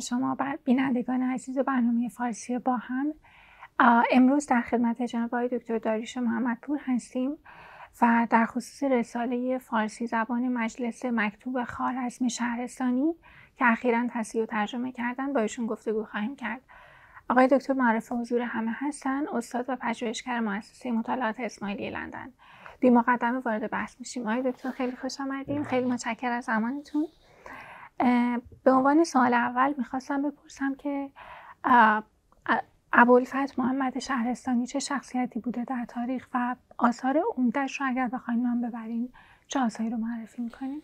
شما بر بینندگان عزیز برنامه فارسی با هم امروز در خدمت جناب آقای دکتر داریوش محمدپور هستیم و در خصوص رساله فارسی زبان مجلس مکتوب خارزم شهرستانی که اخیرا تصحیح و ترجمه کردن با ایشون گفتگو خواهیم کرد آقای دکتر معرف حضور همه هستن استاد و پژوهشگر مؤسسه مطالعات اسماعیلی لندن بی مقدمه وارد بحث میشیم آقای دکتر خیلی خوش آمدیم خیلی متشکر از زمانتون به عنوان سوال اول میخواستم بپرسم که ابوالفتح محمد شهرستانی چه شخصیتی بوده در تاریخ و آثار عمدهش رو اگر بخوایم نام ببریم چه آثاری رو معرفی میکنیم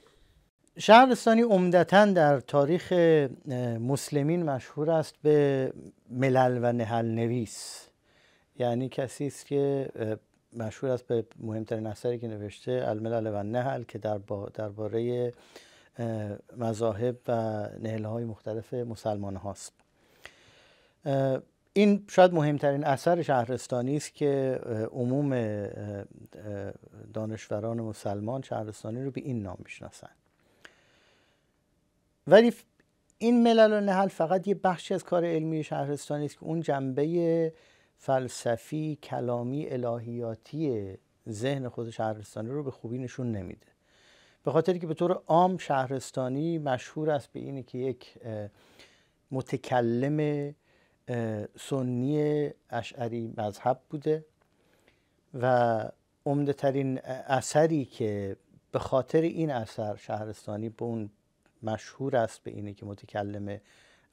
شهرستانی عمدتا در تاریخ مسلمین مشهور است به ملل و نهل نویس یعنی کسی است که مشهور است به مهمترین اثری که نوشته الملل و نهل که درباره مذاهب و نهله های مختلف مسلمان هاست این شاید مهمترین اثر شهرستانی است که عموم دانشوران مسلمان شهرستانی رو به این نام میشناسند ولی این ملل و نهل فقط یه بخشی از کار علمی شهرستانی است که اون جنبه فلسفی کلامی الهیاتی ذهن خود شهرستانی رو به خوبی نشون نمیده به خاطر که به طور عام شهرستانی مشهور است به اینه که یک متکلم سنی اشعری مذهب بوده و عمده ترین اثری که به خاطر این اثر شهرستانی به اون مشهور است به اینه که متکلم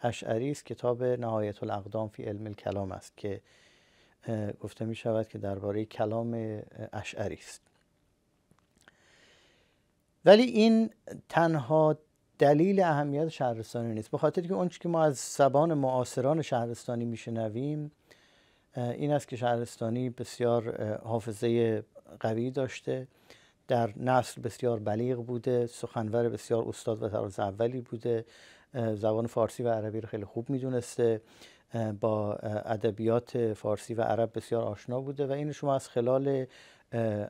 اشعری است کتاب نهایت الاقدام فی علم الکلام است که گفته می شود که درباره کلام اشعری است ولی این تنها دلیل اهمیت شهرستانی نیست به خاطر که اونچه که ما از زبان معاصران شهرستانی میشنویم این است که شهرستانی بسیار حافظه قوی داشته در نسل بسیار بلیغ بوده سخنور بسیار استاد و تراز اولی بوده زبان فارسی و عربی رو خیلی خوب میدونسته با ادبیات فارسی و عرب بسیار آشنا بوده و این شما از خلال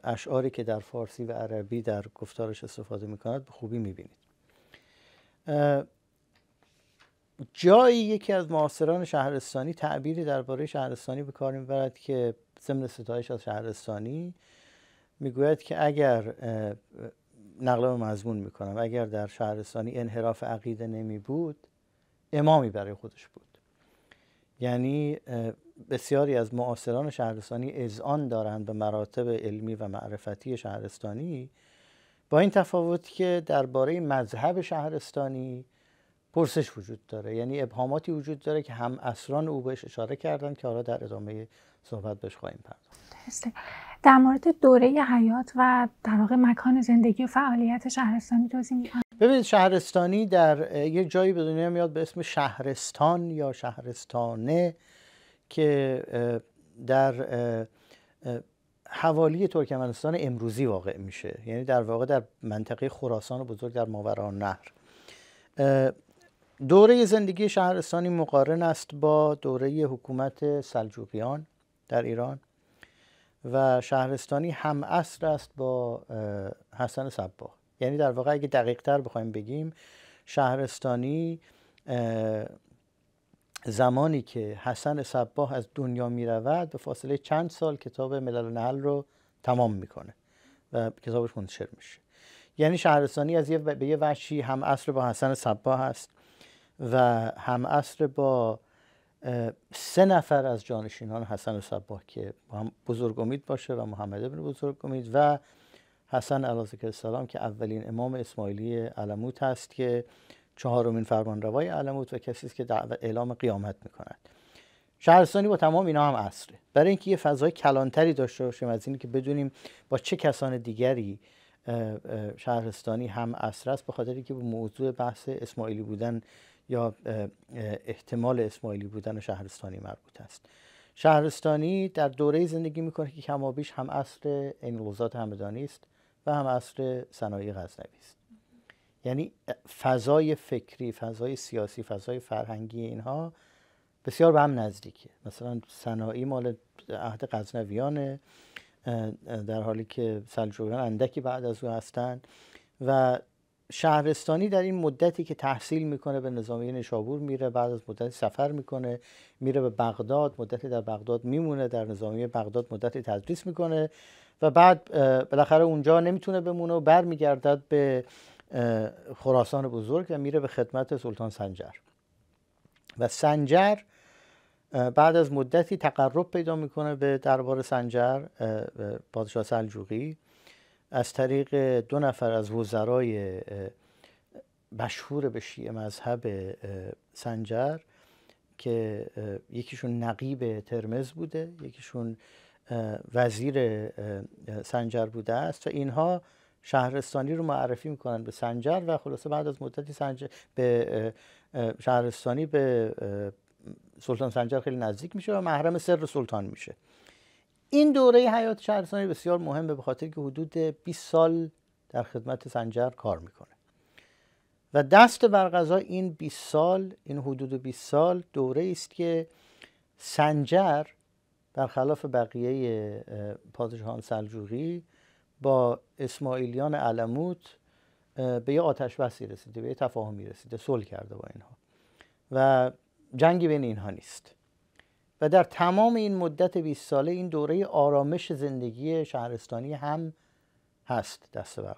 اشعاری که در فارسی و عربی در گفتارش استفاده میکند به خوبی میبینید جایی یکی از معاصران شهرستانی تعبیری درباره شهرستانی به کار میبرد که ضمن ستایش از شهرستانی میگوید که اگر نقل مضمون میکنم اگر در شهرستانی انحراف عقیده نمی بود امامی برای خودش بود یعنی بسیاری از معاصران شهرستانی اذعان دارند به مراتب علمی و معرفتی شهرستانی با این تفاوت که درباره مذهب شهرستانی پرسش وجود داره یعنی ابهاماتی وجود داره که هم اسران او بهش اشاره کردن که حالا در ادامه صحبت بهش خواهیم پرداخت در مورد دوره حیات و در واقع مکان زندگی و فعالیت شهرستانی توضیح کنم ببینید شهرستانی در یه جایی به دنیا میاد به اسم شهرستان یا شهرستانه که در حوالی ترکمنستان امروزی واقع میشه یعنی در واقع در منطقه خراسان بزرگ در ماورا نهر دوره زندگی شهرستانی مقارن است با دوره حکومت سلجوقیان در ایران و شهرستانی هم اصر است با حسن صباه یعنی در واقع اگه دقیق تر بخوایم بگیم شهرستانی زمانی که حسن صباه از دنیا می رود به فاصله چند سال کتاب ملل و نهل رو تمام میکنه و کتابش منتشر میشه یعنی شهرستانی از یه به یه وحشی هم اصر با حسن صباه هست و هم اصر با سه نفر از جانشینان حسن صباه که بزرگ امید باشه و محمد ابن بزرگ امید و حسن که السلام که اولین امام اسماعیلی علموت هست که چهارمین فرمانروای علموت و کسی است که اعلام قیامت میکند شهرستانی با تمام اینا هم اصره برای اینکه یه فضای کلانتری داشته باشیم از اینکه بدونیم با چه کسان دیگری شهرستانی هم اصر است به خاطر که به موضوع بحث اسماعیلی بودن یا احتمال اسماعیلی بودن شهرستانی مربوط است شهرستانی در دوره زندگی میکنه که کمابیش هم اصر این همدانی است و هم اصر صنایع غزنوی است یعنی فضای فکری فضای سیاسی فضای فرهنگی اینها بسیار به هم نزدیکه مثلا صناعی مال عهد غزنویانه در حالی که سلجوقیان اندکی بعد از او هستن و شهرستانی در این مدتی که تحصیل میکنه به نظامی نشابور میره بعد از مدتی سفر میکنه میره به بغداد مدتی در بغداد میمونه در نظامیه بغداد مدتی تدریس میکنه و بعد بالاخره اونجا نمیتونه بمونه و برمیگردد به خراسان بزرگ و میره به خدمت سلطان سنجر و سنجر بعد از مدتی تقرب پیدا میکنه به دربار سنجر پادشاه سلجوقی از طریق دو نفر از وزرای مشهور به شیعه مذهب سنجر که یکیشون نقیب ترمز بوده یکیشون وزیر سنجر بوده است و اینها شهرستانی رو معرفی میکنن به سنجر و خلاصه بعد از مدتی سنجر به شهرستانی به سلطان سنجر خیلی نزدیک میشه و محرم سر سلطان میشه این دوره حیات شهرستانی بسیار مهمه به خاطر که حدود 20 سال در خدمت سنجر کار میکنه و دست برقضا این 20 سال این حدود 20 سال دوره است که سنجر برخلاف بقیه پادشاهان سلجوقی با اسماعیلیان علموت به یه آتش بسی رسیده به یه تفاهمی رسیده صلح کرده با اینها و جنگی بین اینها نیست و در تمام این مدت 20 ساله این دوره آرامش زندگی شهرستانی هم هست دست بر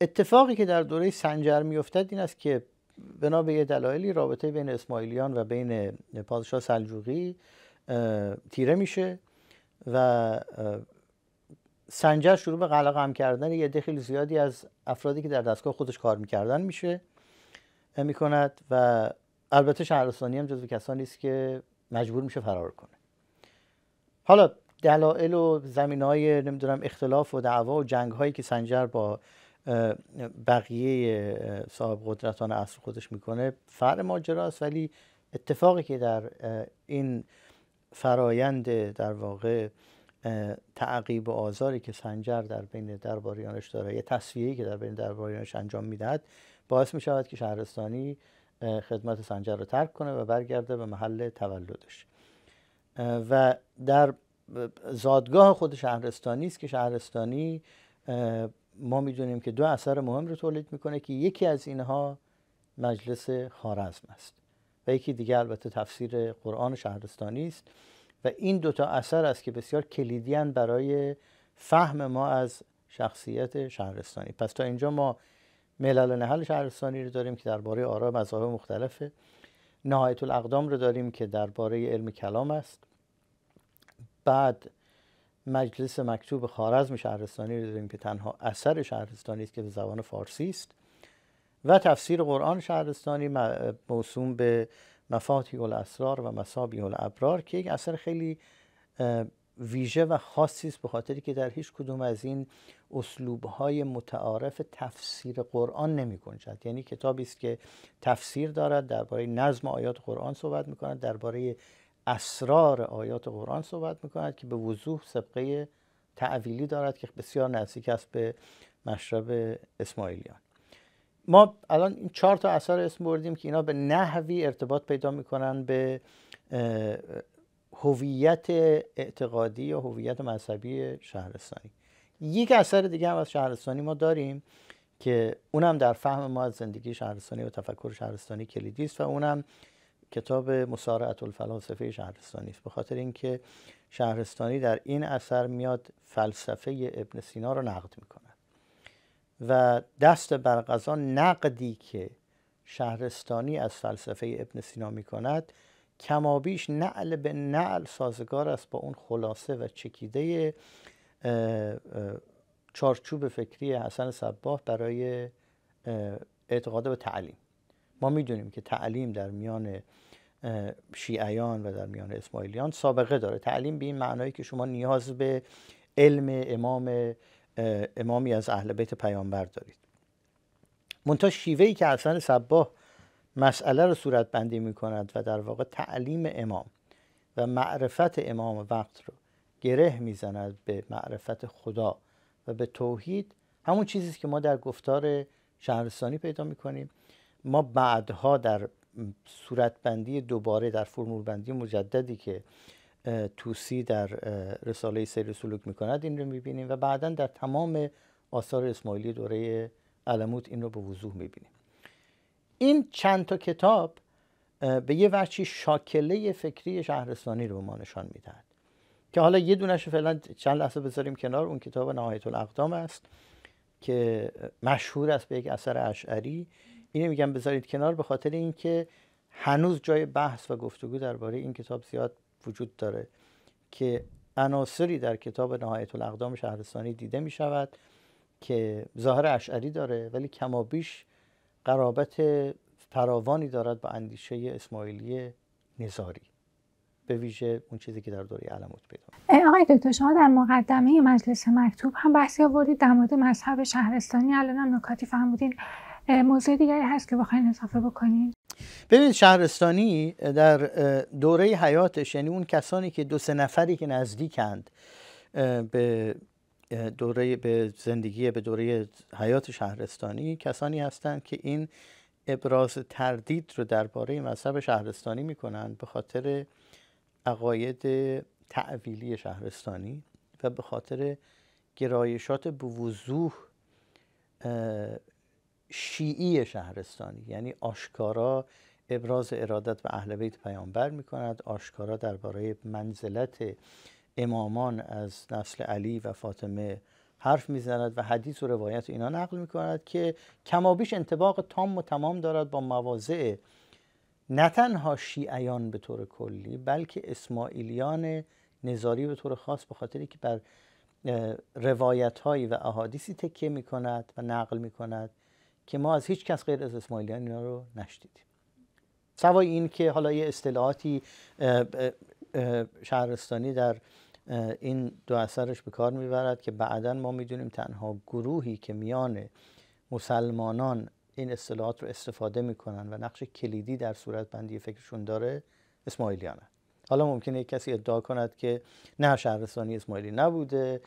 اتفاقی که در دوره سنجر میافتد این است که بنا به یه دلایلی رابطه بین اسماعیلیان و بین پادشاه سلجوقی تیره میشه و سنجر شروع به قلقم کردن یه دخیل خیلی زیادی از افرادی که در دستگاه خودش کار میکردن میشه میکند و البته شهرستانی هم جزو کسانی است که مجبور میشه فرار کنه حالا دلایل و زمین های نمیدونم اختلاف و دعوا و جنگ هایی که سنجر با بقیه صاحب قدرتان اصر خودش میکنه فر ماجرا است ولی اتفاقی که در این فرایند در واقع تعقیب و آزاری که سنجر در بین درباریانش داره یه تصویهی که در بین درباریانش انجام میدهد باعث می شود که شهرستانی خدمت سنجر رو ترک کنه و برگرده به محل تولدش و در زادگاه خود شهرستانی است که شهرستانی ما میدونیم که دو اثر مهم رو تولید میکنه که یکی از اینها مجلس خارزم است و یکی دیگه البته تفسیر قرآن شهرستانی است و این دوتا اثر است که بسیار کلیدیان برای فهم ما از شخصیت شهرستانی پس تا اینجا ما ملل و نهل شهرستانی رو داریم که درباره آرا مذاهب مختلفه نهایت الاقدام رو داریم که درباره علم کلام است بعد مجلس مکتوب خارزم شهرستانی رو داریم که تنها اثر شهرستانی است که به زبان فارسی است و تفسیر قرآن شهرستانی موسوم به مفاتیح الاسرار و مصابیح الابرار که یک اثر خیلی ویژه و خاصی است به خاطری که در هیچ کدوم از این اسلوبهای متعارف تفسیر قرآن نمی کنجد. یعنی کتابی است که تفسیر دارد درباره نظم آیات قرآن صحبت می کند درباره اسرار آیات قرآن صحبت می کند که به وضوح سبقه تعویلی دارد که بسیار نزدیک است به مشرب اسماعیلیان ما الان این چهار تا اثر اسم بردیم که اینا به نحوی ارتباط پیدا میکنن به هویت اعتقادی یا هویت مذهبی شهرستانی یک اثر دیگه هم از شهرستانی ما داریم که اونم در فهم ما از زندگی شهرستانی و تفکر شهرستانی کلیدی است و اونم کتاب مسارعت الفلاسفه شهرستانی است به خاطر اینکه شهرستانی در این اثر میاد فلسفه ابن سینا رو نقد میکنه و دست برغذا نقدی که شهرستانی از فلسفه ابن سینا می کند کمابیش نعل به نعل سازگار است با اون خلاصه و چکیده چارچوب فکری حسن صباه برای اعتقاد به تعلیم ما میدونیم که تعلیم در میان شیعیان و در میان اسماعیلیان سابقه داره تعلیم به این معنایی که شما نیاز به علم امام امامی از اهل بیت پیامبر دارید منتها شیوه ای که حسن صباه مسئله رو صورت بندی می کند و در واقع تعلیم امام و معرفت امام وقت رو گره میزند به معرفت خدا و به توحید همون چیزی که ما در گفتار شهرستانی پیدا می کنیم ما بعدها در صورتبندی دوباره در فرمول بندی مجددی که توسی در رساله سیر سلوک می کند این رو می بینیم و بعدا در تمام آثار اسماعیلی دوره علموت این رو به وضوح می بینیم این چند تا کتاب به یه وچی شاکله فکری شهرستانی رو ما نشان میدهد که حالا یه دونش فعلا چند لحظه بذاریم کنار اون کتاب نهایت الاقدام است که مشهور است به یک اثر اشعری اینو میگم بذارید کنار به خاطر اینکه هنوز جای بحث و گفتگو درباره این کتاب زیاد وجود داره که عناصری در کتاب نهایت الاقدام شهرستانی دیده می شود که ظاهر اشعری داره ولی کمابیش قرابت فراوانی دارد با اندیشه اسماعیلی نزاری به ویژه اون چیزی که در دوره علموت پیدا آقای دکتر شما در مقدمه مجلس مکتوب هم بحثی آوردید در مورد مذهب شهرستانی الان هم نکاتی فرمودین موضوع دیگری هست که بخواین اضافه بکنید. ببینید شهرستانی در دوره حیاتش یعنی اون کسانی که دو سه نفری که نزدیکند به دوره به زندگی به دوره حیات شهرستانی کسانی هستند که این ابراز تردید رو درباره مذهب شهرستانی میکنند به خاطر عقاید تعویلی شهرستانی و به خاطر گرایشات وضوح شیعی شهرستانی یعنی آشکارا ابراز ارادت و اهل بیت پیامبر می کند آشکارا درباره منزلت امامان از نسل علی و فاطمه حرف میزند و حدیث و روایت اینا نقل می کند که کمابیش انتباق تام و تمام دارد با مواضع نه تنها شیعیان به طور کلی بلکه اسماعیلیان نظاری به طور خاص به خاطری که بر روایت هایی و احادیثی تکیه می کند و نقل می کند که ما از هیچ کس غیر از اسماعیلیان اینا رو نشدیدیم سوای این که حالا یه اصطلاحاتی شهرستانی در این دو اثرش به کار میبرد که بعدا ما میدونیم تنها گروهی که میان مسلمانان این اصطلاحات رو استفاده میکنن و نقش کلیدی در صورت بندی فکرشون داره اسماعیلیانه حالا ممکنه یک کسی ادعا کند که نه شهرستانی اسماعیلی نبوده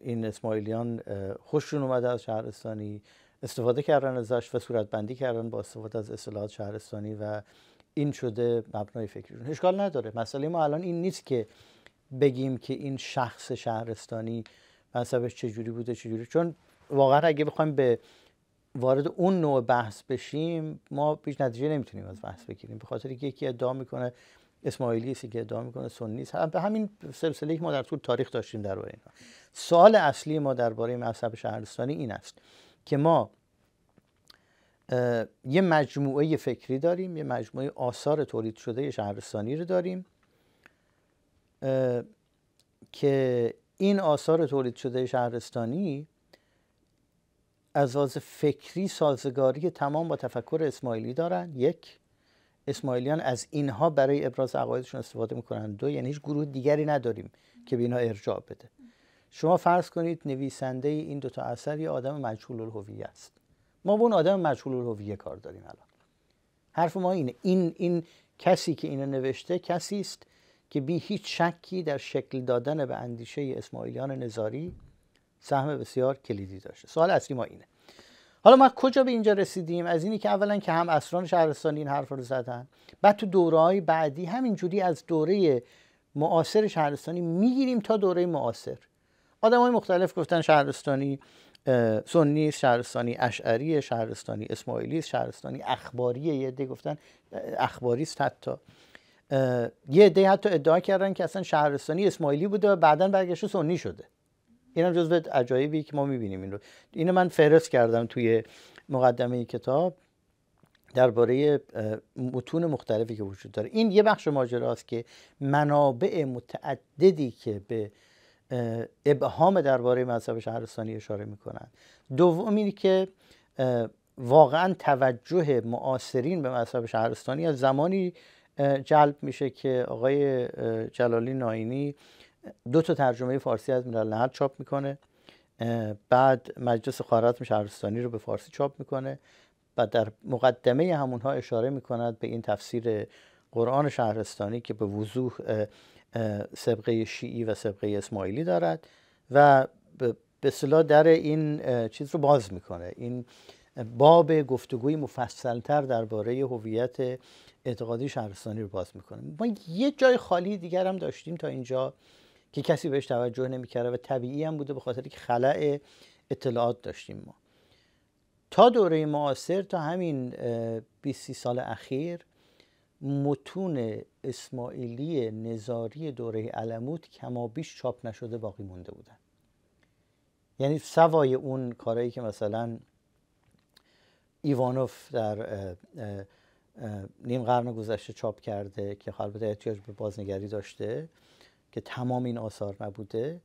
این اسماعیلیان خوششون اومده از شهرستانی استفاده کردن ازش و بندی کردن با استفاده از اصطلاحات شهرستانی و این شده مبنای فکریشون اشکال نداره مسئله ما الان این نیست که بگیم که این شخص شهرستانی مذهبش چجوری بوده چجوری چون واقعا اگه بخوایم به وارد اون نوع بحث بشیم ما پیش نتیجه نمیتونیم از بحث بگیریم به خاطر که یکی ادعا میکنه اسماعیلی است که ادعا میکنه سنی است به همین سلسله ما در طول تاریخ داشتیم در اینا سوال اصلی ما درباره مذهب شهرستانی این است که ما یه مجموعه فکری داریم یه مجموعه آثار تولید شده شهرستانی رو داریم که این آثار تولید شده شهرستانی از واز فکری سازگاری تمام با تفکر اسماعیلی دارن یک اسماعیلیان از اینها برای ابراز عقایدشون استفاده میکنن دو یعنی هیچ گروه دیگری نداریم که به اینها ارجاع بده شما فرض کنید نویسنده این دوتا اثر یه آدم مجهول الهویه است ما با اون آدم مجهول الهویه کار داریم الان حرف ما اینه این این کسی که اینو نوشته کسی است که بی هیچ شکی در شکل دادن به اندیشه اسماعیلیان نظاری سهم بسیار کلیدی داشته سوال اصلی ما اینه حالا ما کجا به اینجا رسیدیم از اینی که اولا که هم اسران شهرستانی این حرف رو زدن بعد تو دورهای بعدی همینجوری از دوره معاصر شهرستانی میگیریم تا دوره معاصر آدم های مختلف گفتن شهرستانی سنی شهرستانی اشعری شهرستانی اسماعیلی شهرستانی اخباری یه عده گفتن اخباری است حتی یه عده حتی ادعا کردن که اصلا شهرستانی اسماعیلی بوده و بعدا برگشت سنی شده اینم جزو عجایبی که ما میبینیم این رو اینو من فرست کردم توی مقدمه کتاب درباره متون مختلفی که وجود داره این یه بخش ماجراست که منابع متعددی که به ابهام درباره مذهب شهرستانی اشاره میکنند دوم اینه که واقعا توجه معاصرین به مذهب شهرستانی از زمانی جلب میشه که آقای جلالی ناینی دو تا ترجمه فارسی از ملل نهر چاپ میکنه بعد مجلس خارزم شهرستانی رو به فارسی چاپ میکنه و در مقدمه همونها اشاره میکند به این تفسیر قرآن شهرستانی که به وضوح سبقه شیعی و سبقه اسماعیلی دارد و به صلاح در این چیز رو باز میکنه این باب گفتگوی مفصلتر درباره هویت اعتقادی شهرستانی رو باز میکنه ما یه جای خالی دیگر هم داشتیم تا اینجا که کسی بهش توجه نمیکرده و طبیعی هم بوده به خاطر که خلع اطلاعات داشتیم ما تا دوره معاصر تا همین 20 سال اخیر متون اسماعیلی نظاری دوره علموت کمابیش چاپ نشده باقی مونده بودن یعنی سوای اون کارهایی که مثلا ایوانوف در نیم قرن گذشته چاپ کرده که البته احتیاج به بازنگری داشته که تمام این آثار نبوده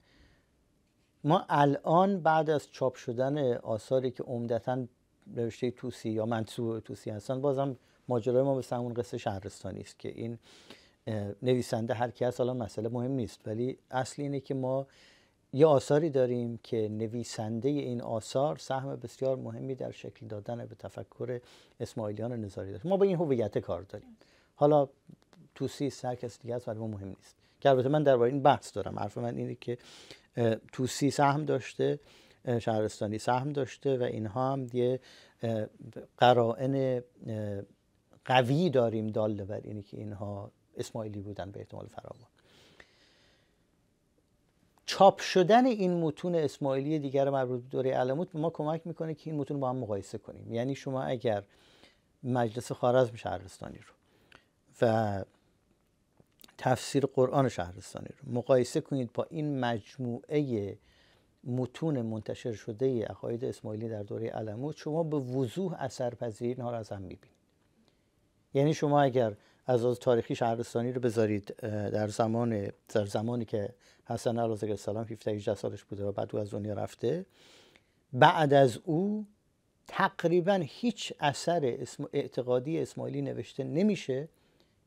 ما الان بعد از چاپ شدن آثاری که عمدتا نوشته توسی یا منصوب توسی هستن بازم ماجرای ما به همون قصه شهرستانی است که این نویسنده هر کی هست حالا مسئله مهم نیست ولی اصل اینه که ما یه آثاری داریم که نویسنده این آثار سهم بسیار مهمی در شکل دادن به تفکر اسماعیلیان نظاری داشت ما با این هویت کار داریم حالا توسی سر کس دیگه است ولی مهم نیست که البته من درباره این بحث دارم حرف من اینه که توسی سهم داشته شهرستانی سهم داشته و اینها هم یه قرائن قوی داریم داله بر اینی که اینها اسماعیلی بودن به احتمال فراوان چاپ شدن این متون اسماعیلی دیگر مربوط به دوره علموت به ما کمک میکنه که این متون با هم مقایسه کنیم یعنی شما اگر مجلس خارزم شهرستانی رو و تفسیر قرآن شهرستانی رو مقایسه کنید با این مجموعه متون منتشر شده عقاید اسماعیلی در دوره علموت شما به وضوح اثرپذیری اینها رو از هم میبینید یعنی شما اگر از از تاریخی شهرستانی رو بذارید در زمان در زمانی که حسن علیه السلام 17 18 سالش بوده و بعد او از دنیا رفته بعد از او تقریبا هیچ اثر اسم اعتقادی اسماعیلی نوشته نمیشه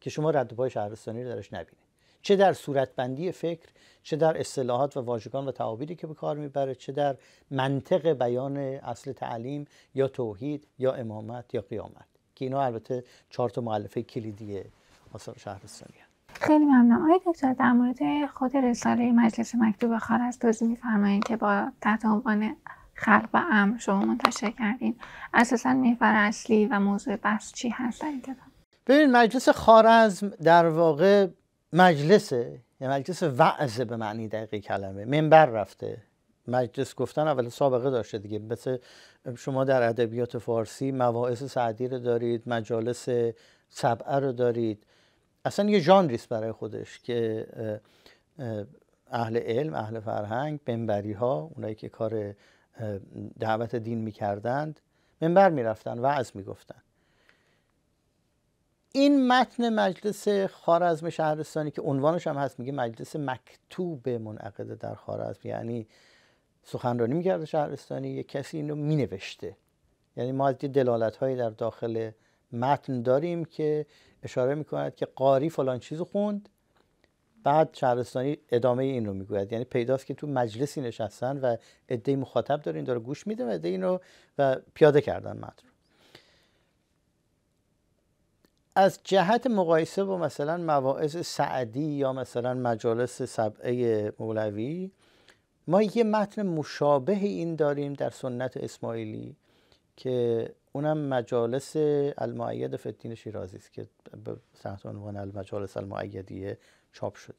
که شما رد پای شهرستانی رو درش نبینید چه در صورتبندی فکر چه در اصطلاحات و واژگان و تعابیری که به کار میبره چه در منطق بیان اصل تعلیم یا توحید یا امامت یا قیامت که اینا البته چهار تا مؤلفه کلیدی آثار شهرستانی خیلی ممنون آقای دکتر در مورد خود رساله مجلس مکتوب خار از توضیح میفرمایید که با تحت عنوان خلق و امر شما منتشر کردین اساسا محور اصلی و موضوع بحث چی هست در این کتاب ببینید مجلس خارزم در واقع مجلسه یا یعنی مجلس وعظه به معنی دقیق کلمه منبر رفته مجلس گفتن اول سابقه داشته دیگه مثل شما در ادبیات فارسی مواعظ سعدی رو دارید مجالس سبعه رو دارید اصلا یه ژانریست برای خودش که اهل علم اهل فرهنگ منبری ها اونایی که کار دعوت دین میکردند منبر میرفتن وعظ میگفتن این متن مجلس خارزم شهرستانی که عنوانش هم هست میگه مجلس مکتوب منعقد در خارزم یعنی سخنرانی میکرده شهرستانی یک کسی این رو مینوشته یعنی ما از دلالت هایی در داخل متن داریم که اشاره میکند که قاری فلان چیز خوند بعد شهرستانی ادامه این رو میگوید یعنی پیداست که تو مجلسی نشستن و عده مخاطب داره این داره گوش میده و عده این رو و پیاده کردن متن از جهت مقایسه با مثلا مواعظ سعدی یا مثلا مجالس سبعه مولوی ما یه متن مشابه این داریم در سنت اسماعیلی که اونم مجالس المعید فدین شیرازی است که به عنوان المجالس المعیدیه چاپ شده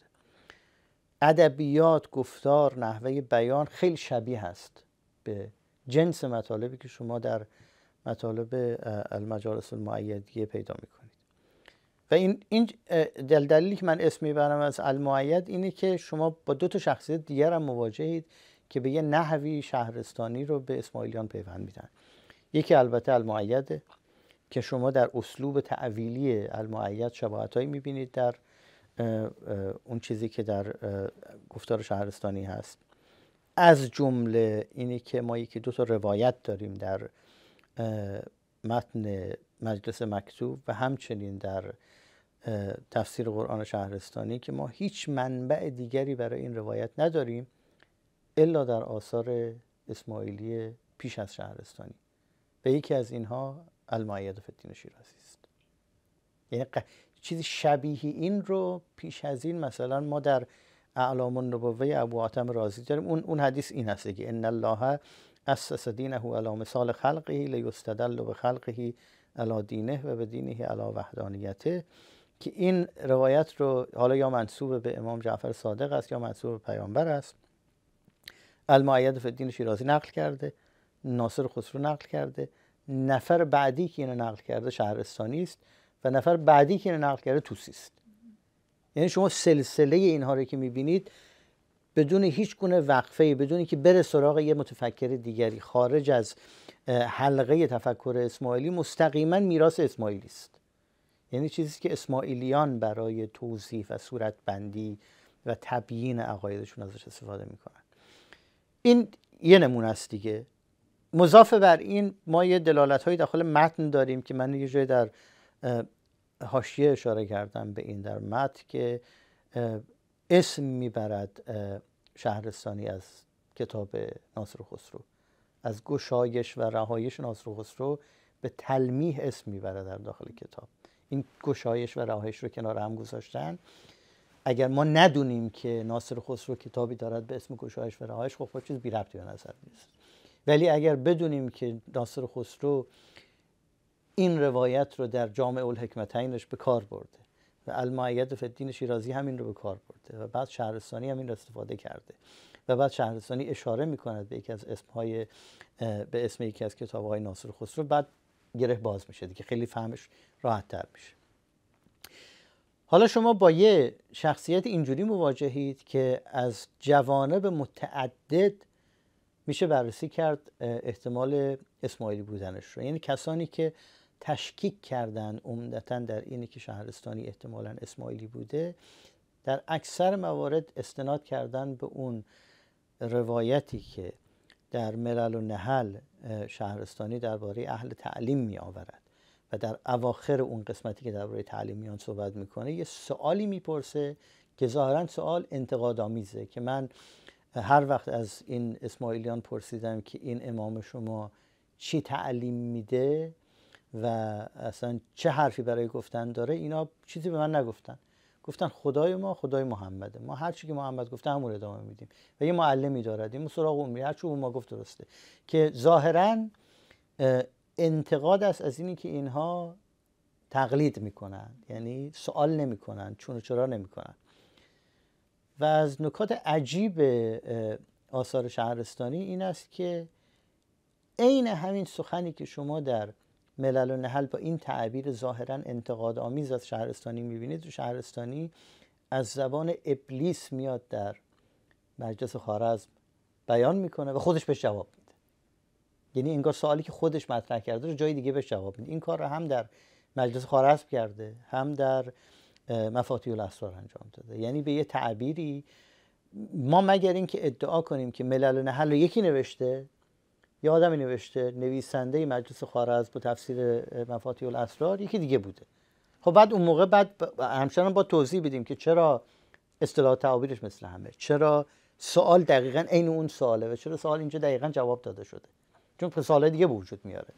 ادبیات گفتار نحوه بیان خیلی شبیه هست به جنس مطالبی که شما در مطالب المجالس المعیدیه پیدا میکنید و این این دلیلی که من اسم میبرم از المعید اینه که شما با دو تا شخصیت دیگر هم مواجهید که به یه نحوی شهرستانی رو به اسماعیلیان پیوند میدن یکی البته المعیده که شما در اسلوب تعویلی المعید شباهتهایی میبینید در اون چیزی که در گفتار شهرستانی هست از جمله اینه که ما یکی دو تا روایت داریم در متن مجلس مکتوب و همچنین در تفسیر قرآن شهرستانی که ما هیچ منبع دیگری برای این روایت نداریم الا در آثار اسماعیلی پیش از شهرستانی و یکی از اینها المعید فدین شیرازی است یعنی ق... چیزی شبیه این رو پیش از این مثلا ما در اعلام النبوه ابو عاتم رازی داریم اون اون حدیث این هست که ان الله اسس دینه علی مثال خلقه لیستدل بخلقه علا دینه و به دینه علا وحدانیته که این روایت رو حالا یا منصوب به امام جعفر صادق است یا منصوب به پیامبر است المعید فدین شیرازی نقل کرده ناصر خسرو نقل کرده نفر بعدی که اینو نقل کرده شهرستانی است و نفر بعدی که اینو نقل کرده توسی است یعنی شما سلسله اینها رو که میبینید بدون هیچ گونه وقفه بدون که بره سراغ یه متفکر دیگری خارج از حلقه تفکر اسماعیلی مستقیما میراث اسماعیلی است یعنی چیزی که اسماعیلیان برای توضیح و صورت بندی و تبیین عقایدشون ازش استفاده میکنن این یه نمونه است دیگه مضاف بر این ما یه دلالت های داخل متن داریم که من یه جایی در حاشیه اشاره کردم به این در متن که اسم میبرد شهرستانی از کتاب ناصر خسرو از گشایش و رهایش ناصر خسرو به تلمیح اسم میبره در داخل کتاب این گشایش و رهایش رو کنار هم گذاشتن اگر ما ندونیم که ناصر خسرو کتابی دارد به اسم گشایش و رهایش خب, خب چیز بی ربطی به نظر نیست ولی اگر بدونیم که ناصر خسرو این روایت رو در جامع الحکمتینش به کار برده و المعید فدین شیرازی همین رو به کار برده و بعد شهرستانی هم این استفاده کرده و بعد شهرستانی اشاره میکند به یکی از اسمهای به اسم یکی از کتاب های ناصر خسرو بعد گره باز میشه دیگه خیلی فهمش راحت تر میشه حالا شما با یه شخصیت اینجوری مواجهید که از جوانب متعدد میشه بررسی کرد احتمال اسماعیلی بودنش رو یعنی کسانی که تشکیک کردن عمدتا در اینه که شهرستانی احتمالا اسماعیلی بوده در اکثر موارد استناد کردن به اون روایتی که در ملل و نهل شهرستانی درباره اهل تعلیم می آورد و در اواخر اون قسمتی که درباره تعلیمیان صحبت میکنه یه سوالی میپرسه که ظاهرا سوال انتقادآمیزه که من هر وقت از این اسماعیلیان پرسیدم که این امام شما چی تعلیم میده و اصلا چه حرفی برای گفتن داره اینا چیزی به من نگفتن گفتن خدای ما خدای محمده ما هر چی که محمد گفته همون ادامه میدیم و یه معلمی دارد این سراغ اون هر چی ما گفت درسته که ظاهرا انتقاد است از اینی که اینها تقلید میکنن یعنی سوال نمیکنن چون و چرا نمیکنن و از نکات عجیب آثار شهرستانی این است که عین همین سخنی که شما در ملل و نهل با این تعبیر ظاهرا انتقاد آمیز از شهرستانی میبینید شهرستانی از زبان ابلیس میاد در مجلس خارزم بیان میکنه و خودش بهش جواب میده یعنی انگار سوالی که خودش مطرح کرده رو جای دیگه بهش جواب میده این کار رو هم در مجلس خارزم کرده هم در مفاتیح الاسرار انجام داده یعنی به یه تعبیری ما مگر اینکه ادعا کنیم که ملل و نحل رو یکی نوشته یه آدمی نوشته نویسنده مجلس خارز با تفسیر مفاتیح الاسرار یکی دیگه بوده خب بعد اون موقع بعد همچنان با توضیح بدیم که چرا اصطلاح تعابیرش مثل همه چرا سوال دقیقا عین اون سواله و چرا سوال اینجا دقیقا جواب داده شده چون فسال دیگه به وجود میاره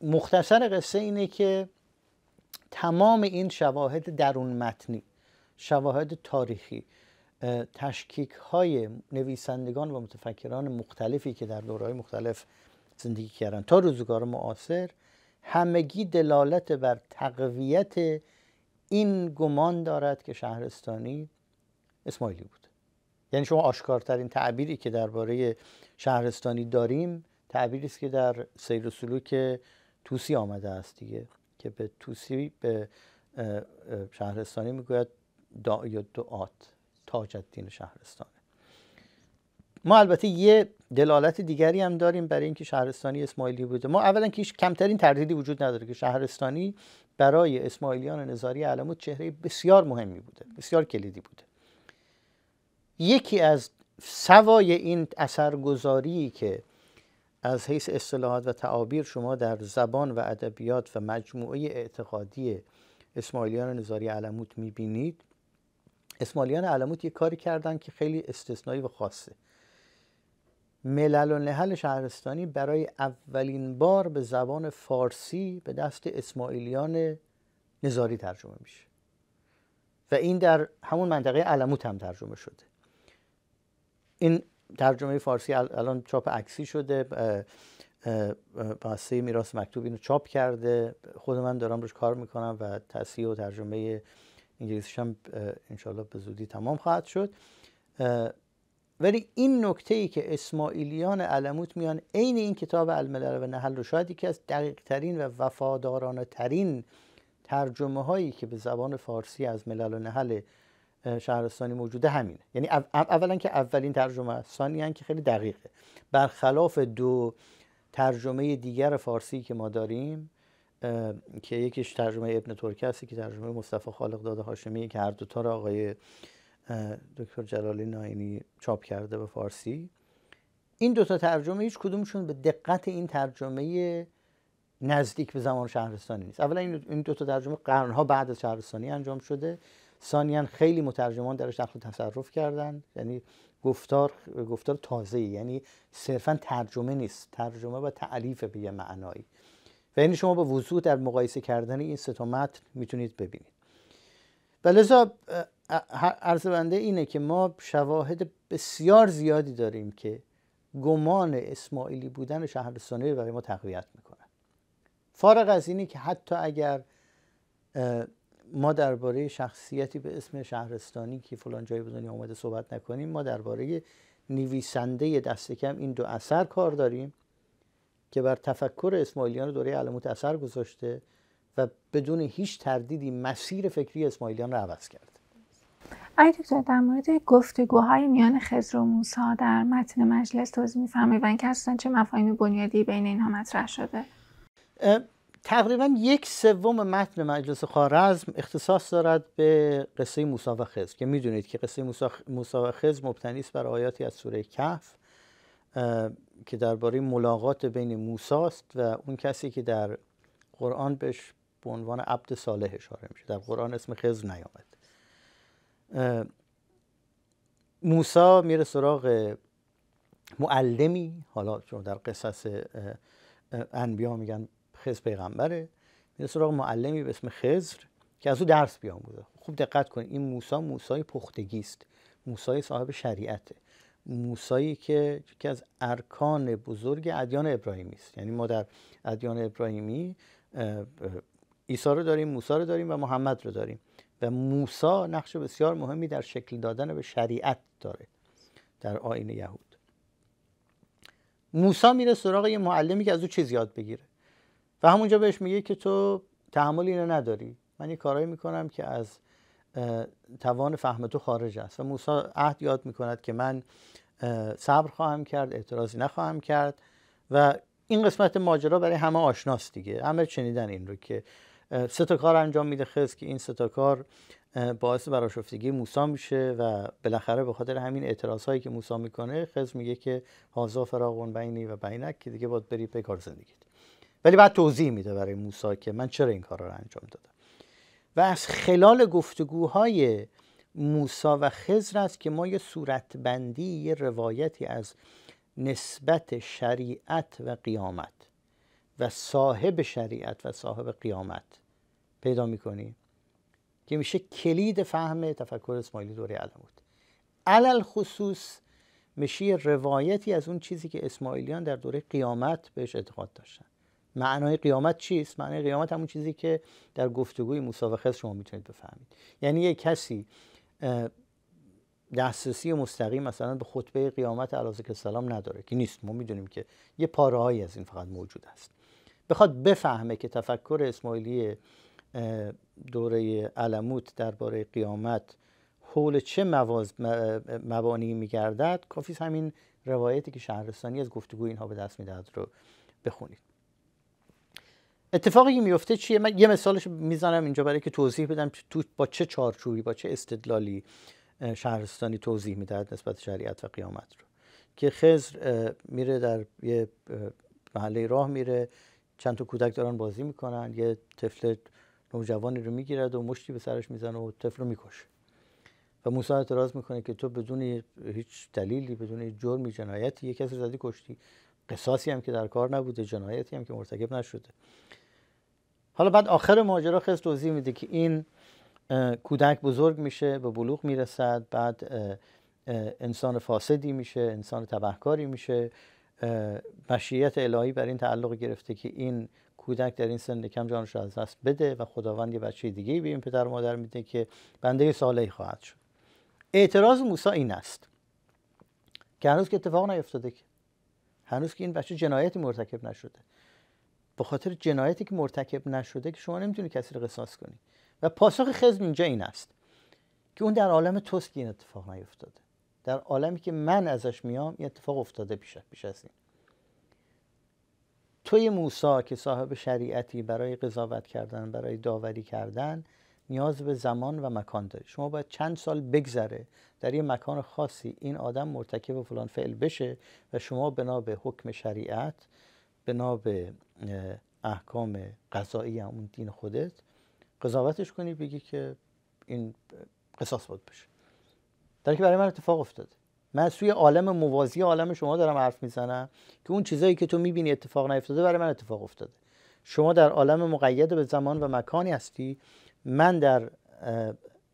مختصر قصه اینه که تمام این شواهد درون متنی شواهد تاریخی تشکیک های نویسندگان و متفکران مختلفی که در دورهای مختلف زندگی کردن تا روزگار معاصر همگی دلالت بر تقویت این گمان دارد که شهرستانی اسماعیلی بود یعنی شما آشکارترین تعبیری که درباره شهرستانی داریم تعبیری است که در سیر و سلوک توسی آمده است دیگه که به توسی به شهرستانی میگوید یا دعات تاج الدین شهرستانه ما البته یه دلالت دیگری هم داریم برای اینکه شهرستانی اسماعیلی بوده ما اولا که کمترین تردیدی وجود نداره که شهرستانی برای اسماعیلیان نظاری علموت چهره بسیار مهمی بوده بسیار کلیدی بوده یکی از سوای این اثرگذاری که از حیث اصطلاحات و تعابیر شما در زبان و ادبیات و مجموعه اعتقادی اسماعیلیان نظاری علموت میبینید اسمالیان علموت یه کاری کردن که خیلی استثنایی و خاصه ملل و نهل شهرستانی برای اولین بار به زبان فارسی به دست اسماعیلیان نظاری ترجمه میشه و این در همون منطقه علموت هم ترجمه شده این ترجمه فارسی الان چاپ عکسی شده باسته میراث مکتوب اینو چاپ کرده خود من دارم روش کار میکنم و تصحیح و ترجمه انگلیسیش هم انشالله به زودی تمام خواهد شد ولی این نکته ای که اسماعیلیان علموت میان عین این کتاب الملل و نحل رو شاید یکی از دقیق ترین و وفادارانه ترین ترجمه هایی که به زبان فارسی از ملل و نحل شهرستانی موجوده همینه یعنی اولا که اولین ترجمه است که خیلی دقیقه برخلاف دو ترجمه دیگر فارسی که ما داریم که یکیش ترجمه ابن ترکی هستی که ترجمه مصطفی خالق داده هاشمی که هر دوتا را آقای دکتر جلالی ناینی چاپ کرده به فارسی این دوتا ترجمه هیچ کدومشون به دقت این ترجمه نزدیک به زمان شهرستانی نیست اولا این دوتا ترجمه قرنها بعد از شهرستانی انجام شده ثانیا خیلی مترجمان درش دخل تصرف کردن یعنی گفتار گفتار تازه یعنی صرفا ترجمه نیست ترجمه و تعلیف به یه معنایی و این یعنی شما با وضوح در مقایسه کردن این سه تا متن میتونید ببینید و لذا عرض بنده اینه که ما شواهد بسیار زیادی داریم که گمان اسماعیلی بودن شهرستانی برای ما تقویت میکنن فارغ از اینه که حتی اگر ما درباره شخصیتی به اسم شهرستانی که فلان جایی بودنی اومده صحبت نکنیم ما درباره نویسنده دست کم این دو اثر کار داریم که بر تفکر اسماعیلیان دوره علموت اثر گذاشته و بدون هیچ تردیدی مسیر فکری اسماعیلیان را عوض کرد آی دکتر در مورد گفتگوهای میان خضر و موسی در متن مجلس توضیح میفرمایید و اینکه اصلا چه مفاهیم بنیادی بین اینها مطرح شده تقریبا یک سوم متن مجلس خارزم اختصاص دارد به قصه موسا و خضر که میدونید که قصه موسا و خضر مبتنی است بر آیاتی از سوره کهف که درباره ملاقات بین است و اون کسی که در قرآن بهش به عنوان عبد صالح اشاره میشه در قرآن اسم خضر نیامد موسا میره سراغ معلمی حالا چون در قصص انبیا میگن خضر پیغمبره میره سراغ معلمی به اسم خزر که از او درس بیاموزه خوب دقت کنید این موسا موسای پختگی است موسای صاحب شریعته موسایی که یکی از ارکان بزرگ ادیان ابراهیمی است یعنی ما در ادیان ابراهیمی عیسی رو داریم موسی رو داریم و محمد رو داریم و موسا نقش بسیار مهمی در شکل دادن به شریعت داره در آین یهود موسا میره سراغ یه معلمی که از او چیز یاد بگیره و همونجا بهش میگه که تو تحمل اینو نداری من یه کارهایی میکنم که از توان فهم تو خارج است و موسی عهد یاد میکند که من صبر خواهم کرد اعتراضی نخواهم کرد و این قسمت ماجرا برای همه آشناست دیگه همه چنیدن این رو که سه تا کار انجام میده خز که این سه تا کار باعث براشفتگی موسی میشه و بالاخره به خاطر همین اعتراض هایی که موسی میکنه خز میگه که هازا فراغون بینی و بینک که دیگه باید بری به کار زندگیت ولی بعد توضیح میده برای موسی که من چرا این کار رو انجام دادم و از خلال گفتگوهای موسا و خزر است که ما یه صورتبندی یه روایتی از نسبت شریعت و قیامت و صاحب شریعت و صاحب قیامت پیدا میکنیم که میشه کلید فهم تفکر اسماعیلی دوره علم بود علل خصوص میشه روایتی از اون چیزی که اسماعیلیان در دوره قیامت بهش اعتقاد داشتن معنای قیامت چیست معنای قیامت همون چیزی که در گفتگوی موسی شما میتونید بفهمید یعنی یک کسی دسترسی مستقیم مثلا به خطبه قیامت که سلام نداره که نیست ما میدونیم که یه پارههایی از این فقط موجود است بخواد بفهمه که تفکر اسماعیلی دوره علموت درباره قیامت حول چه مواز مبانی میگردد کافی همین روایتی که شهرستانی از گفتگو اینها به دست میدهد رو بخونید اتفاقی میفته چیه من یه مثالش میزنم اینجا برای که توضیح بدم تو با چه چارچوبی با چه استدلالی شهرستانی توضیح میدهد نسبت شریعت و قیامت رو که خزر میره در یه محله راه میره چند تا کودک دارن بازی میکنن یه طفل نوجوانی رو میگیرد و مشتی به سرش میزنه و طفل رو میکشه و موسی اعتراض میکنه که تو بدون هیچ دلیلی بدون هیچ جرمی جنایتی یه کسی زدی کشتی قصاصی هم که در کار نبوده جنایتی هم که مرتکب نشده حالا بعد آخر ماجرا خیلی توضیح میده که این کودک بزرگ میشه به بلوغ میرسد بعد انسان فاسدی میشه انسان تبهکاری میشه مشیت الهی بر این تعلق گرفته که این کودک در این سن کم جانش از دست بده و خداوند یه بچه دیگه به این پدر مادر میده که بنده صالحی خواهد شد اعتراض موسی این است که هنوز که اتفاق نیفتاده که هنوز که این بچه جنایتی مرتکب نشده به خاطر جنایتی که مرتکب نشده که شما نمیتونی کسی رو قصاص کنی و پاسخ خزم اینجا این است که اون در عالم توست این اتفاق نیفتاده در عالمی که من ازش میام این اتفاق افتاده پیش پیش از این توی موسا که صاحب شریعتی برای قضاوت کردن برای داوری کردن نیاز به زمان و مکان داری شما باید چند سال بگذره در یه مکان خاصی این آدم مرتکب فلان فعل بشه و شما بنا به حکم شریعت بنا به احکام قضایی اون دین خودت قضاوتش کنی بگی که این قصاص بود بشه در که برای من اتفاق افتاده من سوی عالم موازی عالم شما دارم حرف میزنم که اون چیزایی که تو میبینی اتفاق نیفتاده برای من اتفاق افتاده شما در عالم مقید به زمان و مکانی هستی من در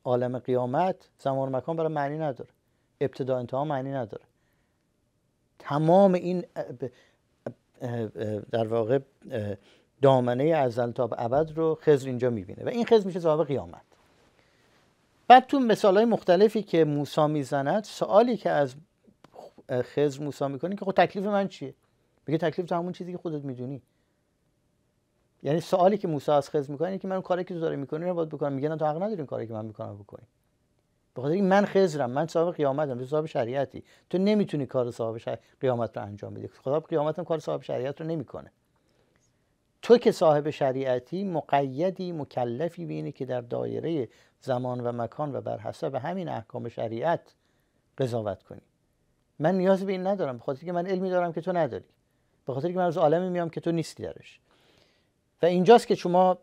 عالم قیامت زمان و مکان برای معنی نداره ابتدا انتها معنی نداره تمام این در واقع دامنه ازل تا ابد رو خزر اینجا میبینه و این خزر میشه صاحب قیامت بعد تو مثال های مختلفی که موسا میزند سوالی که از خزر موسا میکنه که خب تکلیف من چیه میگه تکلیف تو همون چیزی که خودت میدونی یعنی سوالی که موسا از خزر میکنه اینه که من اون کاری که تو داری میکنی رو باید بکنم میگه نه تو حق نداری این کاری که من میکنم بکنی بخاطر اینکه من خزرم من صاحب قیامتم تو صاحب شریعتی تو نمیتونی کار صاحب قیامت رو انجام بدی خدا خب، قیامتم کار صاحب شریعت رو نمیکنه تو که صاحب شریعتی مقیدی مکلفی به اینه که در دایره زمان و مکان و بر حسب همین احکام شریعت قضاوت کنی من نیاز به این ندارم به خاطر که من علمی دارم که تو نداری به خاطر که من از عالمی میام که تو نیستی درش و اینجاست که شما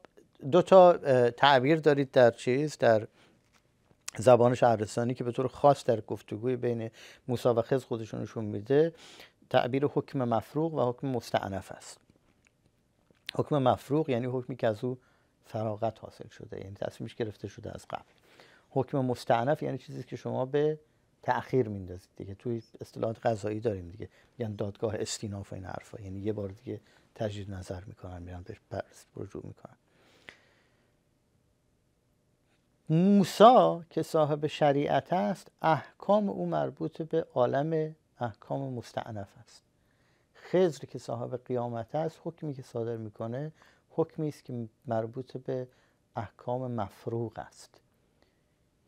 دو تا تعبیر دارید در چیز در زبان شهرستانی که به طور خاص در گفتگوی بین موسی و خز خودشونشون میده تعبیر حکم مفروغ و حکم مستعنف است حکم مفروغ یعنی حکمی که از او فراغت حاصل شده یعنی تصمیمش گرفته شده از قبل حکم مستعنف یعنی چیزی که شما به تأخیر میندازید دیگه توی اصطلاحات قضایی داریم دیگه یعنی دادگاه استیناف و این حرفا یعنی یه بار دیگه تجدید نظر میکنن میرن بهش رجوع میکنن موسا که صاحب شریعت است احکام او مربوط به عالم احکام مستعنف است خضر که صاحب قیامت است حکمی که صادر میکنه حکمی است که مربوط به احکام مفروغ است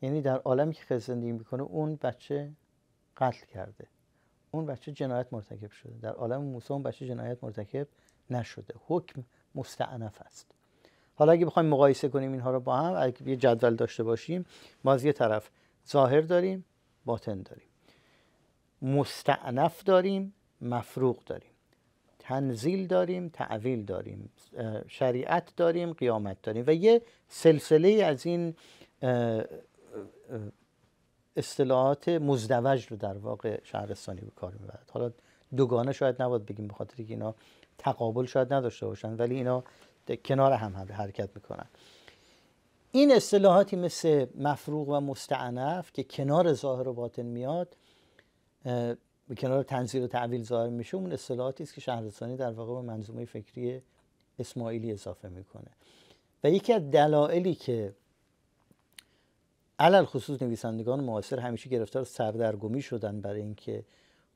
یعنی در عالمی که خضر زندگی میکنه اون بچه قتل کرده اون بچه جنایت مرتکب شده در عالم موسی اون بچه جنایت مرتکب نشده حکم مستعنف است حالا اگه بخوایم مقایسه کنیم اینها رو با هم اگه یه جدول داشته باشیم ما از یه طرف ظاهر داریم باطن داریم مستعنف داریم مفروغ داریم تنزیل داریم تعویل داریم شریعت داریم قیامت داریم و یه سلسله از این اصطلاحات مزدوج رو در واقع شهرستانی به کار میبرد حالا دوگانه شاید نباید بگیم به خاطر اینا تقابل شاید نداشته باشن ولی اینا کنار هم حرکت میکنن این اصطلاحاتی مثل مفروغ و مستعنف که کنار ظاهر و باطن میاد به کنار تنظیر و تعویل ظاهر میشه اون اصطلاحاتی است که شهرستانی در واقع به منظومه فکری اسماعیلی اضافه میکنه و یکی از دلایلی که علل خصوص نویسندگان معاصر همیشه گرفتار سردرگمی شدن برای اینکه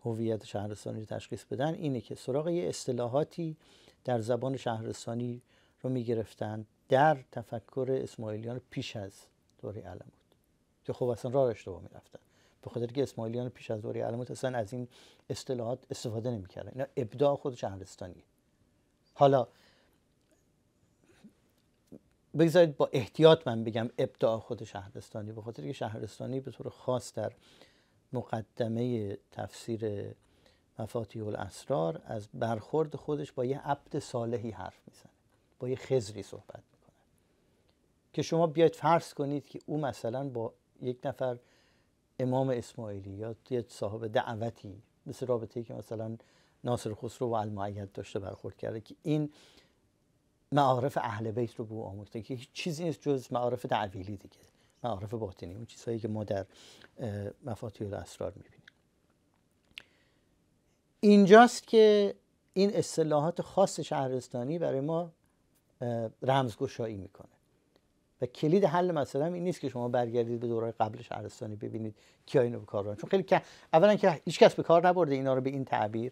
هویت شهرستانی رو تشخیص بدن اینه که سراغ یه اصطلاحاتی در زبان شهرستانی رو میگرفتن در تفکر اسماعیلیان پیش از دوره علم بود که خب اصلا راه اشتباه میرفتن به خاطر که اسماعیلیان پیش از دوره علموت اصلا از این اصطلاحات استفاده نمیکردن اینا ابداع خود شهرستانی حالا بگذارید با احتیاط من بگم ابداع خود شهرستانی به خاطر که شهرستانی به طور خاص در مقدمه تفسیر مفاتیح الاسرار از برخورد خودش با یه عبد صالحی حرف میزن با یه خزری صحبت میکنن که شما بیاید فرض کنید که او مثلا با یک نفر امام اسماعیلی یا یه صاحب دعوتی مثل رابطه که مثلا ناصر خسرو و المعید داشته برخورد کرده که این معارف اهل بیت رو به او آموخته که هیچ چیزی نیست جز معارف تعویلی دیگه معارف باطنی اون چیزهایی که ما در مفاتیح الاسرار میبینیم اینجاست که این اصطلاحات خاص شهرستانی برای ما رمزگشایی میکنه و کلید حل مثلا این نیست که شما برگردید به دوره قبل شهرستانی ببینید کیا اینو به کار چون خیلی که اولا که هیچ کس به کار نبرده اینا رو به این تعبیر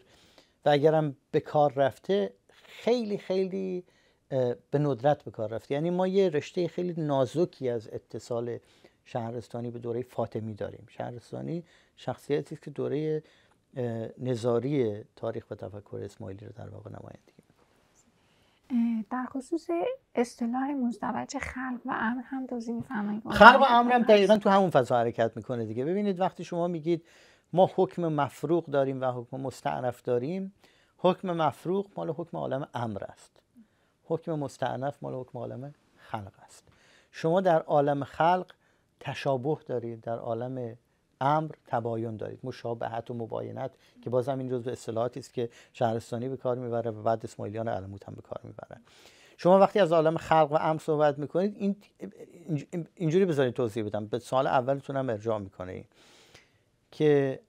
و اگرم به کار رفته خیلی خیلی به ندرت به کار رفته یعنی ما یه رشته خیلی نازکی از اتصال شهرستانی به دوره فاطمی داریم شهرستانی شخصیتی که دوره نظاری تاریخ و تفکر اسماعیلی رو در واقع نمایندگی در خصوص اصطلاح مزدوج خلق و امر هم توضیح میفرمایید خلق و امر هم دقیقا تو همون فضا حرکت میکنه دیگه ببینید وقتی شما میگید ما حکم مفروغ داریم و حکم مستعرف داریم حکم مفروق مال حکم عالم امر است حکم مستعنف مال حکم عالم خلق است شما در عالم خلق تشابه دارید در عالم امر تباین دارید مشابهت و مباینت که بازم این جزء اصطلاحاتی است که شهرستانی به کار میبره و بعد اسماعیلیان علموت هم به کار میبرن شما وقتی از عالم خلق و امر صحبت میکنید این اینجوری بذارید توضیح بدم به سال اولتون هم ارجاع میکنه که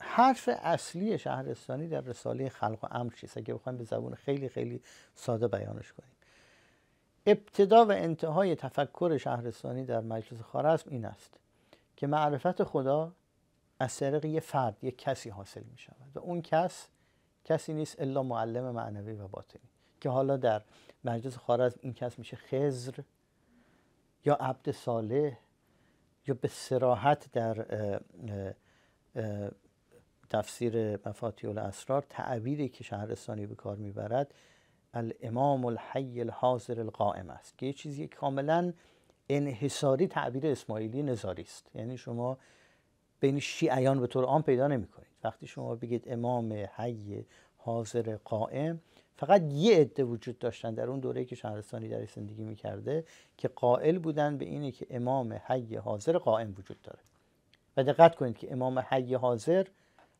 حرف اصلی شهرستانی در رساله خلق و امر چیست اگه بخوایم به زبون خیلی خیلی ساده بیانش کنیم ابتدا و انتهای تفکر شهرستانی در مجلس خارزم این است که معرفت خدا از طریق یه فرد یه کسی حاصل می شود و اون کس کسی نیست الا معلم معنوی و باطنی که حالا در مجلس خوارزم این کس میشه خزر یا عبد صالح یا به سراحت در تفسیر مفاتیح الاسرار تعبیری که شهرستانی به کار میبرد الامام الحی الحاضر القائم است که یه چیزی کاملا انحصاری تعبیر اسماعیلی نظاری است یعنی شما بین شیعیان به طور عام پیدا کنید وقتی شما بگید امام حی حاضر قائم فقط یه عده وجود داشتن در اون دوره که شهرستانی در زندگی میکرده که قائل بودن به اینه که امام حی حاضر قائم وجود داره و دقت کنید که امام حی حاضر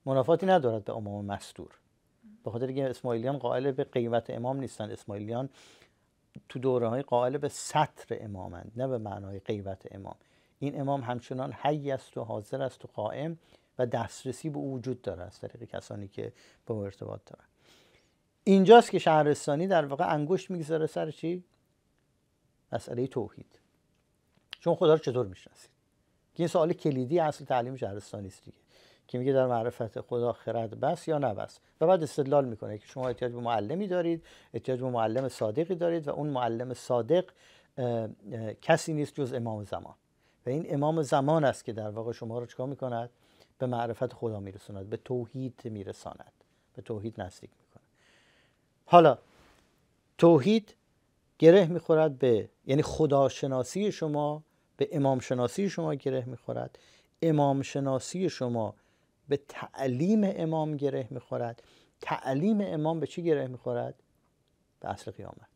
منافاتی ندارد به امام مستور به خاطر اینکه اسماعیلیان قائل به قیمت امام نیستن اسماعیلیان تو دوره های قائل به سطر امامند نه به معنای قیوت امام این امام همچنان حی است و حاضر است و قائم و دسترسی به وجود داره از طریق کسانی که به او ارتباط دارن اینجاست که شهرستانی در واقع انگشت میگذاره سر چی مسئله توحید چون خدا رو چطور میشناسید این سوال کلیدی اصل تعلیم شهرستانی است دیگه که میگه در معرفت خدا خرد بس یا نبس و بعد استدلال میکنه که شما احتیاج به معلمی دارید احتیاج به معلم صادقی دارید و اون معلم صادق کسی نیست جز امام زمان و این امام زمان است که در واقع شما رو چکار میکند به معرفت خدا میرساند به توحید میرساند به توحید نزدیک میکنه حالا توحید گره میخورد به یعنی خداشناسی شما به امام شناسی شما گره میخورد امام شناسی شما به تعلیم امام گره میخورد تعلیم امام به چی گره میخورد؟ به اصل قیامت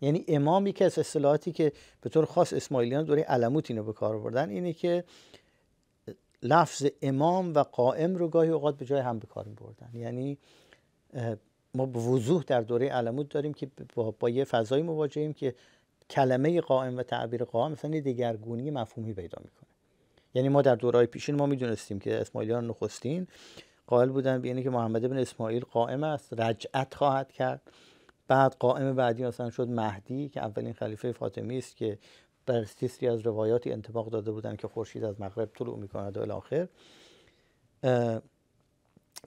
یعنی امام یکی از اصطلاحاتی که به طور خاص اسماعیلیان دوره علموت اینو به کار بردن اینه که لفظ امام و قائم رو گاهی اوقات به جای هم به کار بردن یعنی ما به وضوح در دوره علموت داریم که با, یه فضایی مواجهیم که کلمه قائم و تعبیر قائم مثلا دیگرگونی مفهومی پیدا میکنه یعنی ما در دورهای پیشین ما میدونستیم که اسماعیلیان نخستین قائل بودن به اینکه یعنی که محمد بن اسماعیل قائم است رجعت خواهد کرد بعد قائم بعدی مثلا شد مهدی که اولین خلیفه فاطمی است که در سیسری از روایاتی انتباق داده بودن که خورشید از مغرب طلوع میکند و الاخر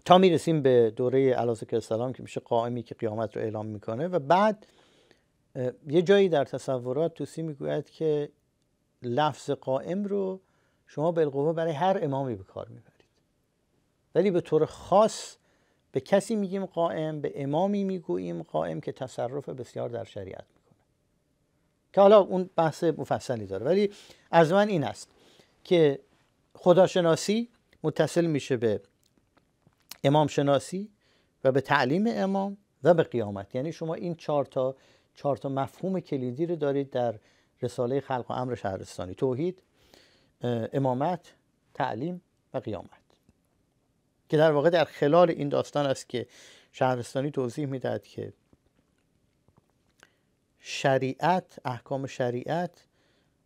تا رسیم به دوره که السلام که میشه قائمی که قیامت رو اعلام میکنه و بعد یه جایی در تصورات توسی میگوید که لفظ قائم رو شما بالقوه برای هر امامی به کار میبرید ولی به طور خاص به کسی میگیم قائم به امامی میگوییم قائم که تصرف بسیار در شریعت میکنه که حالا اون بحث مفصلی داره ولی از من این است که خداشناسی متصل میشه به امام شناسی و به تعلیم امام و به قیامت یعنی شما این چهار تا تا مفهوم کلیدی رو دارید در رساله خلق و امر شهرستانی توحید امامت تعلیم و قیامت که در واقع در خلال این داستان است که شهرستانی توضیح میدهد که شریعت احکام شریعت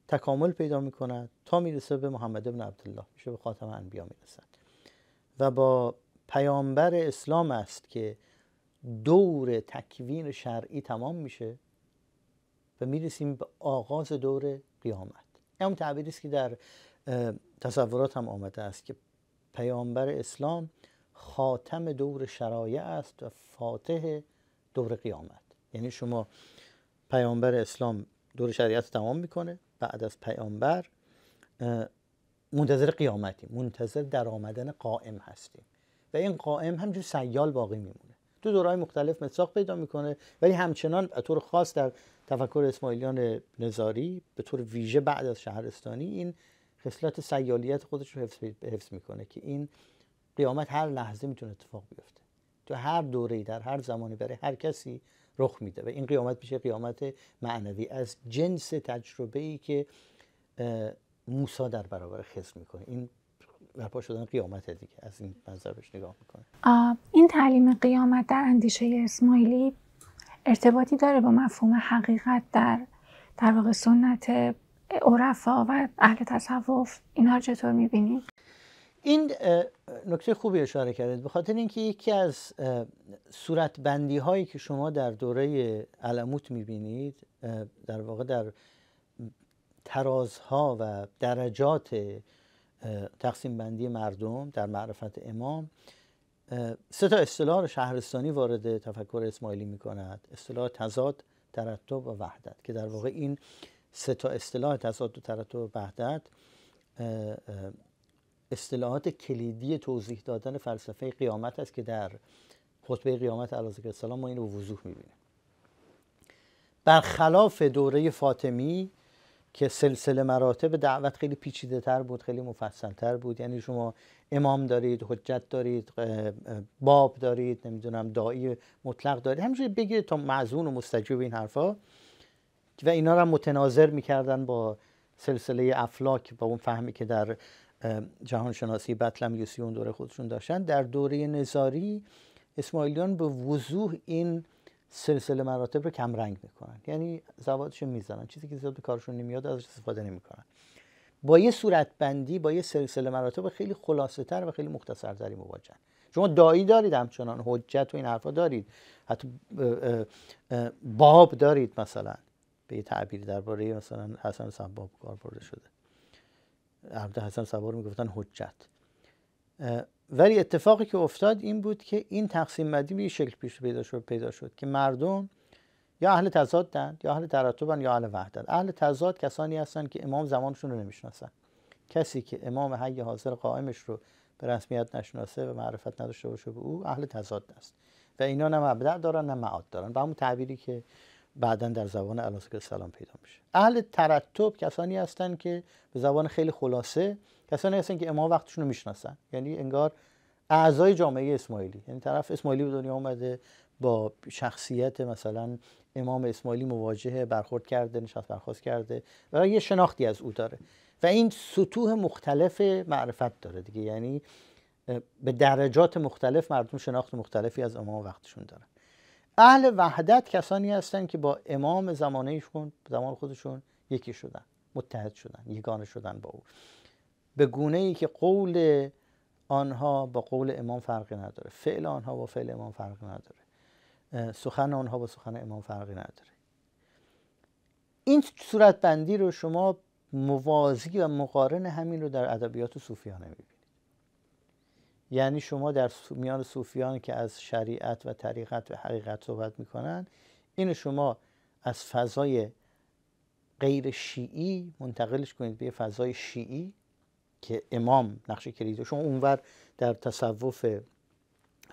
تکامل پیدا می کند تا میرسه به محمد ابن عبدالله میشه به خاتم انبیا میرسد و با پیامبر اسلام است که دور تکوین شرعی تمام میشه و میرسیم به آغاز دور قیامت همون تعبیری است که در تصورات هم آمده است که پیامبر اسلام خاتم دور شرایع است و فاتح دور قیامت یعنی شما پیامبر اسلام دور شریعت تمام میکنه بعد از پیامبر منتظر قیامتی، منتظر در آمدن قائم هستیم و این قائم همجور سیال باقی میمونه تو دورهای مختلف مساق پیدا میکنه ولی همچنان طور خاص در تفکر اسماعیلیان نظاری به طور ویژه بعد از شهرستانی این خصلت سیالیت خودش رو حفظ, حفظ میکنه که این قیامت هر لحظه میتونه اتفاق بیفته تو هر دوره‌ای در هر زمانی برای هر کسی رخ میده و این قیامت میشه قیامت معنوی از جنس تجربه ای که موسا در برابر خسر میکنه این برپا شدن قیامت دیگه از این منظر نگاه میکنه این تعلیم قیامت در اندیشه اسماعیلی ارتباطی داره با مفهوم حقیقت در در واقع سنت عرفا و اهل تصوف اینها چطور میبینید این نکته خوبی اشاره کردید به خاطر اینکه یکی از صورت هایی که شما در دوره علموت میبینید در واقع در ترازها و درجات تقسیم بندی مردم در معرفت امام سه تا اصطلاح شهرستانی وارد تفکر اسماعیلی می کند اصطلاح تضاد ترتب و وحدت که در واقع این سه تا اصطلاح تضاد و ترتب و وحدت اصطلاحات کلیدی توضیح دادن فلسفه قیامت است که در خطبه قیامت علیه السلام ما این رو وضوح میبینیم برخلاف دوره فاطمی که سلسله مراتب دعوت خیلی پیچیده تر بود خیلی مفصل تر بود یعنی شما امام دارید حجت دارید باب دارید نمیدونم دایی مطلق دارید همینجوری بگیرید تا معزون و مستجیب این حرفا و اینا رو متناظر میکردن با سلسله افلاک با اون فهمی که در جهان شناسی بطلم یوسی اون دوره خودشون داشتن در دوره نظاری اسماعیلیان به وضوح این سلسله مراتب رو کم رنگ میکنن یعنی زوادشو میزنن چیزی که زیاد به کارشون نمیاد ازش استفاده نمیکنن با یه صورت بندی با یه سلسله مراتب خیلی خلاصه تر و خیلی مختصرتری مواجهن شما دایی دارید همچنان حجت و این حرفا دارید حتی باب دارید مثلا به یه تعبیری درباره مثلا حسن سباب کار برده شده عبد حسن سبار رو میگفتن حجت ولی اتفاقی که افتاد این بود که این تقسیم بندی به شکل پیش پیدا شد پیدا شد که مردم یا اهل تضادند یا اهل تراتبن یا اهل وحدت اهل تضاد کسانی هستند که امام زمانشون رو نمیشناسن کسی که امام حی حاضر قائمش رو به رسمیت نشناسه و معرفت نداشته باشه به او اهل تضاد است و اینا نه مبدع دارن نه معاد دارن و همون تعبیری که بعدا در زبان الاسکر سلام پیدا میشه اهل ترتب کسانی هستند که به زبان خیلی خلاصه کسانی هستن که امام وقتشون رو میشناسن یعنی انگار اعضای جامعه اسماعیلی یعنی طرف اسماعیلی به دنیا اومده با شخصیت مثلا امام اسماعیلی مواجهه برخورد کرده نشست برخواست کرده و یه شناختی از او داره و این سطوح مختلف معرفت داره دیگه یعنی به درجات مختلف مردم شناخت مختلفی از امام وقتشون دارن اهل وحدت کسانی هستن که با امام زمانه ایشون زمان خودشون یکی شدن متحد شدن یگانه شدن با او به گونه ای که قول آنها با قول امام فرقی نداره فعل آنها با فعل امام فرق نداره سخن آنها با سخن امام فرقی نداره این صورت بندی رو شما موازی و مقارن همین رو در ادبیات صوفیانه میبینید یعنی شما در میان صوفیان که از شریعت و طریقت و حقیقت صحبت میکنند اینو شما از فضای غیر شیعی منتقلش کنید به فضای شیعی که امام نقش کلیدی شما اونور در تصوف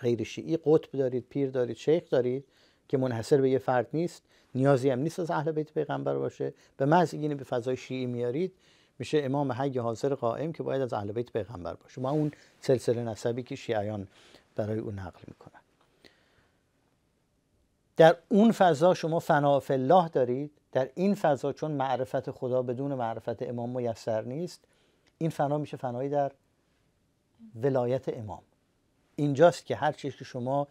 غیر شیعی قطب دارید پیر دارید شیخ دارید که منحصر به یه فرد نیست نیازی هم نیست از اهل بیت پیغمبر باشه به محض اینه به فضای شیعی میارید میشه امام حی حاضر قائم که باید از اهل بیت پیغمبر باشه ما اون سلسله نسبی که شیعیان برای اون نقل میکنن در اون فضا شما فنا الله دارید در این فضا چون معرفت خدا بدون معرفت امام میسر نیست این فنا میشه فنایی در ولایت امام اینجاست که هر چیزی که شما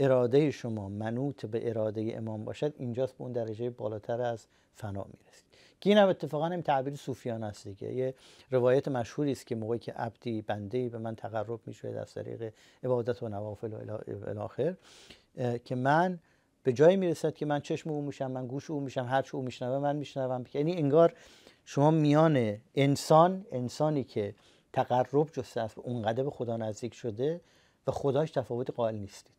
اراده شما منوط به اراده امام باشد اینجاست به اون درجه بالاتر از فنا میرسید که این هم اتفاقا هم تعبیر صوفیان است دیگه یه روایت مشهوری است که موقعی که عبدی بنده به من تقرب میشه از طریق عبادت و نوافل و الاخر که من به جایی میرسد که من چشم او میشم من گوش او میشم هر چی او میشنوه من میشنوم یعنی انگار شما میان انسان انسانی که تقرب جسته است اونقدر به خدا نزدیک شده و خداش تفاوت قائل نیستید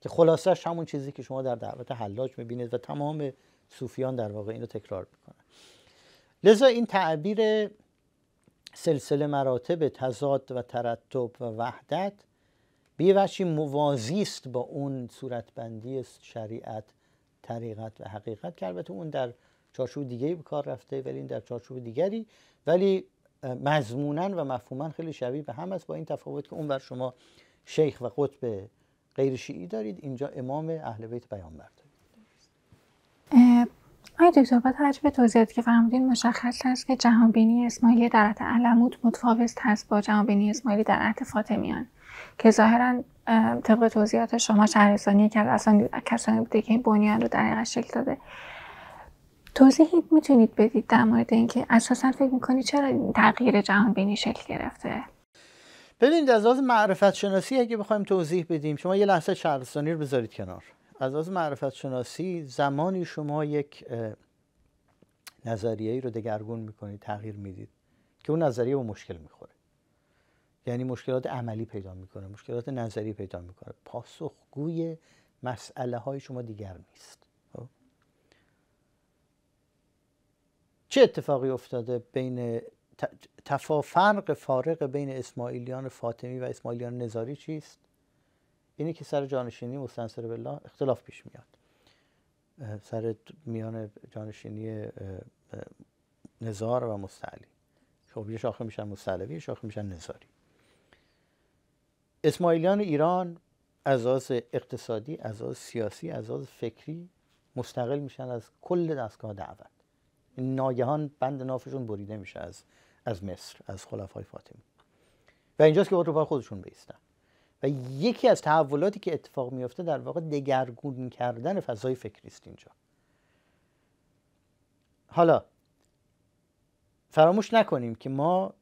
که خلاصش همون چیزی که شما در دعوت حلاج میبینید و تمام صوفیان در واقع اینو تکرار میکنن لذا این تعبیر سلسله مراتب تضاد و ترتب و وحدت به یه موازی است با اون صورتبندی شریعت طریقت و حقیقت که البته اون در چارچوب دیگه به کار رفته ولی این در چارچوب دیگری ولی مضمونا و مفهوما خیلی شبیه به هم است با این تفاوت که اونور شما شیخ و قطب غیر شیعی دارید اینجا امام اهل بیت پیامبر دارید آیا دکتر با توجه به توضیحاتی که فرمودین مشخص است که جهانبینی اسماعیلی در عهد علموت متفاوت هست با جهانبینی اسماعیلی در عهد فاطمیان که ظاهرا طبق توضیحات شما شهرستانی که از کسانی بوده که این بنیان رو در شکل داده توضیحی میتونید بدید در مورد اینکه اساسا فکر میکنید چرا این تغییر جهان بینی شکل گرفته ببینید از لحاظ معرفت شناسی اگه بخوایم توضیح بدیم شما یه لحظه شهرستانی رو بذارید کنار از لحاظ معرفت شناسی زمانی شما یک نظریه رو دگرگون میکنید تغییر میدید که اون نظریه به مشکل میخوره یعنی مشکلات عملی پیدا میکنه مشکلات نظری پیدا میکنه پاسخگوی مسئله های شما دیگر نیست چه اتفاقی افتاده بین تفافرق فارق بین اسماعیلیان فاطمی و اسماعیلیان نظاری چیست اینه که سر جانشینی مستنصر بالله اختلاف پیش میاد سر میان جانشینی نزار و مستعلی خب یه شاخه میشن مستعلوی یه شاخه میشن نزاری اسماعیلیان ایران از اقتصادی از سیاسی از فکری مستقل میشن از کل دستگاه دعوت ناگهان بند نافشون بریده میشه از از مصر از خلفای فاطمی و اینجاست که اروپا خودشون بیستن و یکی از تحولاتی که اتفاق میفته در واقع دگرگون کردن فضای فکری است اینجا حالا فراموش نکنیم که ما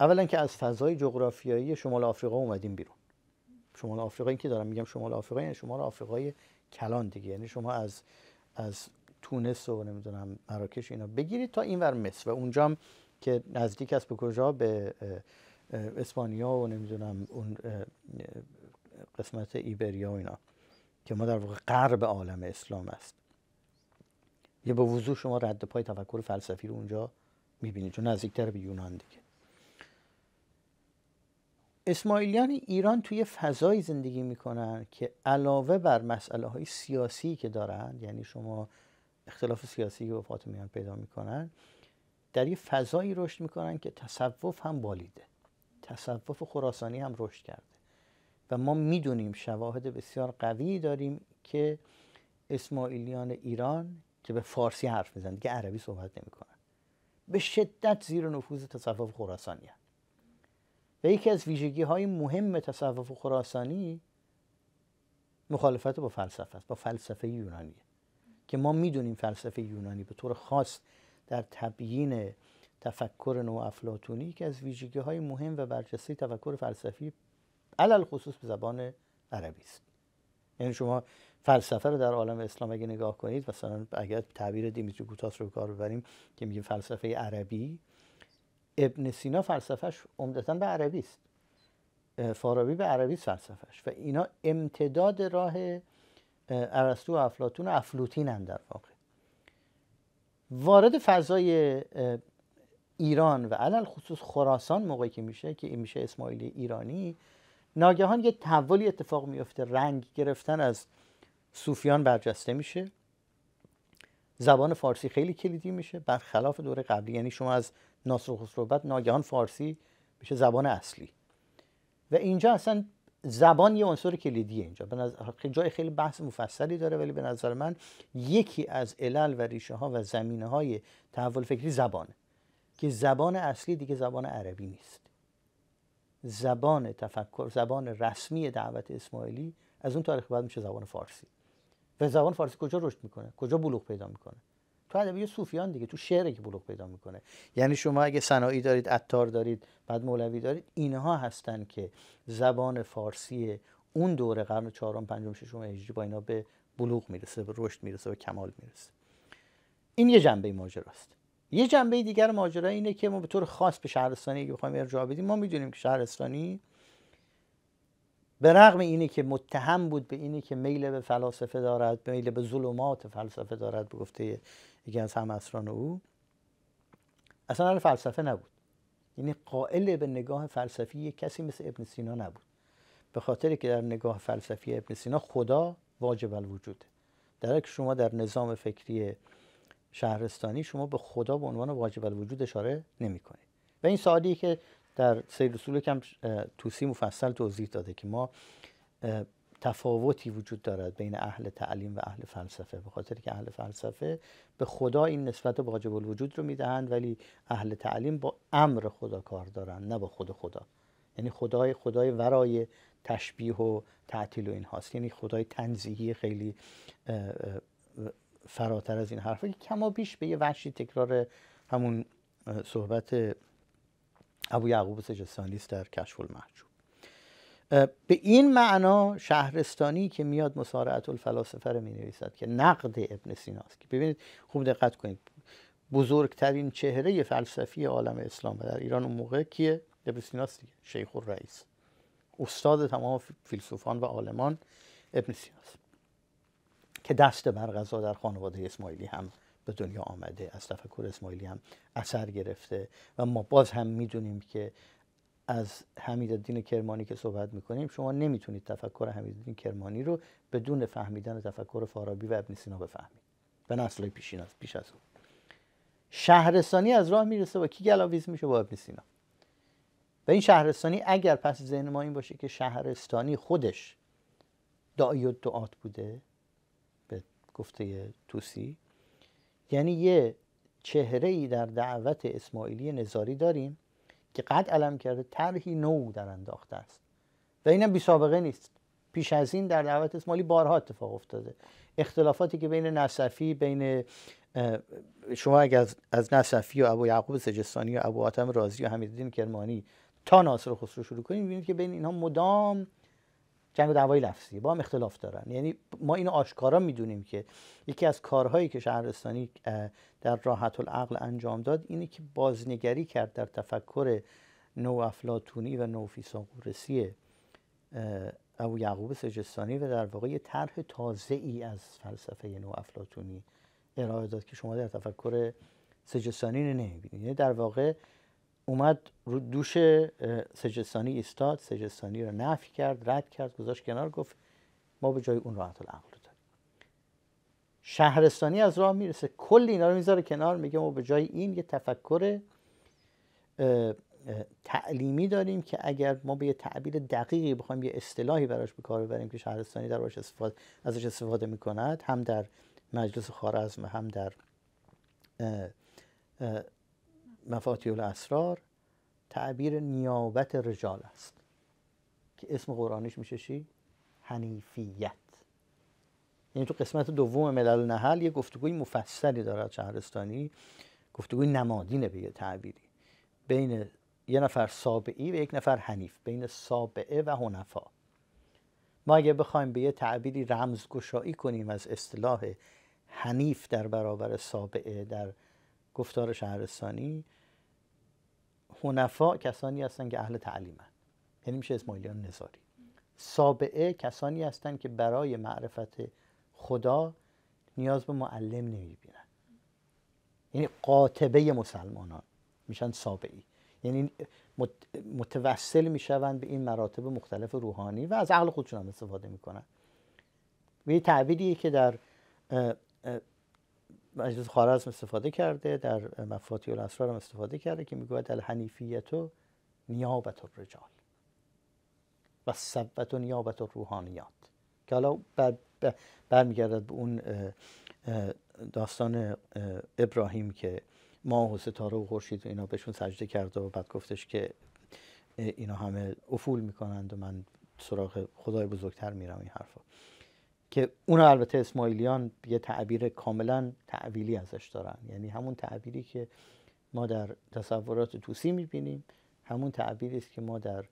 اولا که از فضای جغرافیایی شمال آفریقا اومدیم بیرون شمال این که دارم میگم شمال آفریقا یعنی شمال آفریقای کلان دیگه یعنی شما از از تونس و نمیدونم مراکش اینا بگیرید تا اینور مصر و هم که نزدیک است به کجا به اسپانیا و نمیدونم اون قسمت ایبریا و اینا که ما در واقع غرب عالم اسلام است یه به وضوع شما رد پای تفکر فلسفی رو اونجا میبینید چون نزدیکتر به یونان دیگه اسماعیلیان ایران توی فضایی زندگی میکنن که علاوه بر مسئله های سیاسی که دارن یعنی شما اختلاف سیاسی و فاطمیان پیدا میکنن در یه فضایی رشد میکنن که تصوف هم بالیده تصوف خراسانی هم رشد کرده و ما میدونیم شواهد بسیار قوی داریم که اسماعیلیان ایران که به فارسی حرف میزنن دیگه عربی صحبت نمیکنن به شدت زیر نفوذ تصوف خراسانی و یکی از ویژگی های مهم تصوف خراسانی مخالفت با فلسفه است با فلسفه یونانیه که ما میدونیم فلسفه یونانی به طور خاص در تبیین تفکر نو افلاطونی که از ویژگی های مهم و برجسته تفکر فلسفی علل خصوص به زبان عربی است یعنی شما فلسفه رو در عالم اسلام اگه نگاه کنید مثلا اگر تعبیر دیمیتری گوتاس رو کار ببریم که میگیم فلسفه عربی ابن سینا فلسفهش عمدتا به عربی است فارابی به عربی است فلسفهش و اینا امتداد راه ارسطو و افلاتون و هم در واقع وارد فضای ایران و علل خصوص خراسان موقعی که میشه که این میشه اسماعیلی ایرانی ناگهان یه تحولی اتفاق میفته رنگ گرفتن از صوفیان برجسته میشه زبان فارسی خیلی کلیدی میشه برخلاف دوره قبلی یعنی شما از ناصر خسرو ناگهان فارسی میشه زبان اصلی و اینجا اصلا زبان یه عنصر کلیدی اینجا به نظر خب جای خیلی بحث مفصلی داره ولی به نظر من یکی از علل و ریشه ها و زمینه های تحول فکری زبانه که زبان اصلی دیگه زبان عربی نیست زبان تفکر زبان رسمی دعوت اسماعیلی از اون تاریخ بعد میشه زبان فارسی و زبان فارسی کجا رشد میکنه کجا بلوغ پیدا میکنه تو ادبیات صوفیان دیگه تو شعر که بلوغ پیدا میکنه یعنی شما اگه صناعی دارید عطار دارید بعد مولوی دارید اینها هستن که زبان فارسی اون دوره قرن چهارم پنجم ششم هجری با اینا به بلوغ میرسه به رشد میرسه به کمال میرسه این یه جنبه ماجراست یه جنبه دیگر ماجرا اینه که ما به طور خاص به شهرستانی اگه بخوایم ارجاع بدیم ما میدونیم که شهرستانی به رغم اینه که متهم بود به اینه که میل به فلاسفه دارد میل به ظلمات فلسفه دارد به گفته یکی از اصران او اصلا فلسفه نبود یعنی قائل به نگاه فلسفی یک کسی مثل ابن سینا نبود به خاطری که در نگاه فلسفی ابن سینا خدا واجب الوجوده در شما در نظام فکری شهرستانی شما به خدا به عنوان واجب الوجود اشاره نمی کنید و این سوالی که در سیر رسول کم توسی مفصل توضیح داده که ما تفاوتی وجود دارد بین اهل تعلیم و اهل فلسفه به خاطر که اهل فلسفه به خدا این نسبت واجب الوجود رو میدهند ولی اهل تعلیم با امر خدا کار دارند نه با خود خدا یعنی خدای خدای ورای تشبیه و تعطیل و این هاست یعنی خدای تنزیهی خیلی فراتر از این حرف که کما بیش به یه وحشی تکرار همون صحبت ابو یعقوب سجستانی است در کشف المحجوب به این معنا شهرستانی که میاد مسارعت الفلاسفه رو می نویسد که نقد ابن سیناست که ببینید خوب دقت کنید بزرگترین چهره فلسفی عالم اسلام و در ایران اون موقع کیه ابن سیناست دیگه شیخ رئیس استاد تمام فیلسوفان و عالمان ابن سیناست که دست بر غذا در خانواده اسماعیلی هم به دنیا آمده از تفکر اسماعیلی هم اثر گرفته و ما باز هم میدونیم که از حمیدالدین کرمانی که صحبت میکنیم شما نمیتونید تفکر حمیدالدین کرمانی رو بدون فهمیدن تفکر فارابی و ابن سینا بفهمید به نسل پیشین از پیش از اون شهرستانی از راه میرسه با کی گلاویز میشه با ابن سینا و این شهرستانی اگر پس ذهن ما این باشه که شهرستانی خودش دعای و دعات بوده به گفته توسی یعنی یه چهره ای در دعوت اسماعیلی نظاری داریم که قد علم کرده طرحی نو در انداخته است و اینم بی سابقه نیست پیش از این در دعوت اسمالی بارها اتفاق افتاده اختلافاتی که بین نصفی بین شما اگر از, از نصفی و ابو یعقوب سجستانی و ابو آتم رازی و حمیدالدین کرمانی تا ناصر خسرو شروع کنیم. میبینید که بین اینها مدام جنگ و دعوای لفظی با هم اختلاف دارن یعنی ما اینو آشکارا میدونیم که یکی از کارهایی که شهرستانی در راحت العقل انجام داد اینه که بازنگری کرد در تفکر نو افلاتونی و نو فیثاغورسی ابو یعقوب سجستانی و در واقع یه طرح تازه ای از فلسفه نو افلاتونی ارائه داد که شما در تفکر سجستانی نمیبینید یعنی در واقع اومد رو دوش سجستانی استاد، سجستانی رو نفی کرد رد کرد گذاشت کنار گفت ما به جای اون راحت العقل رو داریم شهرستانی از راه میرسه کل اینا رو میذاره کنار میگه ما به جای این یه تفکر تعلیمی داریم که اگر ما به یه تعبیر دقیقی بخوایم یه اصطلاحی براش به کار ببریم که شهرستانی در استفاده ازش استفاده میکند هم در مجلس خارزم هم در مفاتیح الاسرار تعبیر نیابت رجال است که اسم قرانیش میشه چی؟ حنیفیت یعنی تو قسمت دوم ملل نهل یه گفتگوی مفصلی دارد شهرستانی گفتگوی نمادینه به یه تعبیری بین یه نفر سابعی و یک نفر حنیف بین سابعه و هنفا ما اگه بخوایم به یه تعبیری رمزگشایی کنیم از اصطلاح حنیف در برابر سابعه در گفتار شهرستانی هنفا کسانی هستند که اهل تعلیمن یعنی میشه اسماعیلیان نظاری سابعه کسانی هستند که برای معرفت خدا نیاز به معلم نمیبینن یعنی قاطبه مسلمانان میشن سابعی یعنی متوسل میشوند به این مراتب مختلف روحانی و از عقل خودشون هم استفاده میکنن و یه که در مجلس خوارزم استفاده کرده در مفاتیح الاسرار هم استفاده کرده که میگوید الحنیفیت و نیابت الرجال و ثبت و نیابت الروحانیات که حالا بر برمیگردد به اون داستان ابراهیم که ماه و ستاره و خورشید و اینا بهشون سجده کرد و بعد گفتش که اینا همه افول میکنند و من سراغ خدای بزرگتر میرم این حرفا که اون البته اسماعیلیان یه تعبیر کاملا تعویلی ازش دارن یعنی همون تعبیری که ما در تصورات توسی میبینیم همون تعبیری است که ما در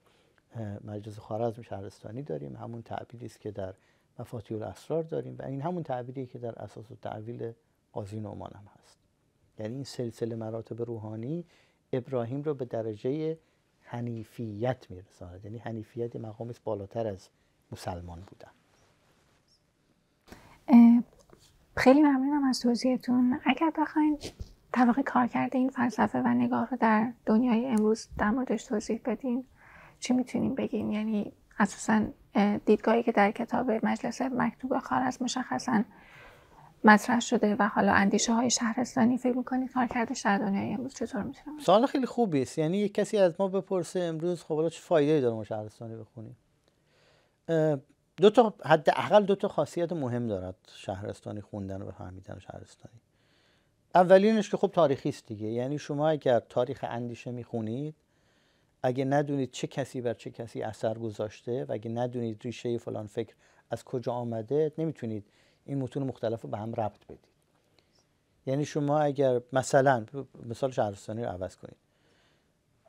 مجلس خوارزم شهرستانی داریم همون تعبیری است که در مفاتیح الاسرار داریم و این همون تعبیری که در اساس و تعویل قاضی نعمان هم هست یعنی این سلسله مراتب روحانی ابراهیم رو به درجه حنیفیت میرساند یعنی حنیفیت مقامش بالاتر از مسلمان بودن خیلی ممنونم از توضیحتون اگر بخواین کار کرده این فلسفه و نگاه رو در دنیای امروز در موردش توضیح بدین چی میتونیم بگیم؟ یعنی اساسا دیدگاهی که در کتاب مجلس مکتوب از مشخصا مطرح شده و حالا اندیشه های شهرستانی فکر میکنید کار کردش در دنیای امروز چطور میتونیم؟ سوال خیلی خوبی است یعنی یک کسی از ما بپرسه امروز خب حالا چه فایده داره ما شهرستانی بخونیم دو تا حداقل دو تا خاصیت مهم دارد شهرستانی خوندن و فهمیدن شهرستانی اولینش که خب تاریخی است دیگه یعنی شما اگر تاریخ اندیشه میخونید اگه ندونید چه کسی بر چه کسی اثر گذاشته و اگه ندونید ریشه فلان فکر از کجا آمده نمیتونید این متون مختلف رو به هم ربط بدید یعنی شما اگر مثلا مثال شهرستانی رو عوض کنید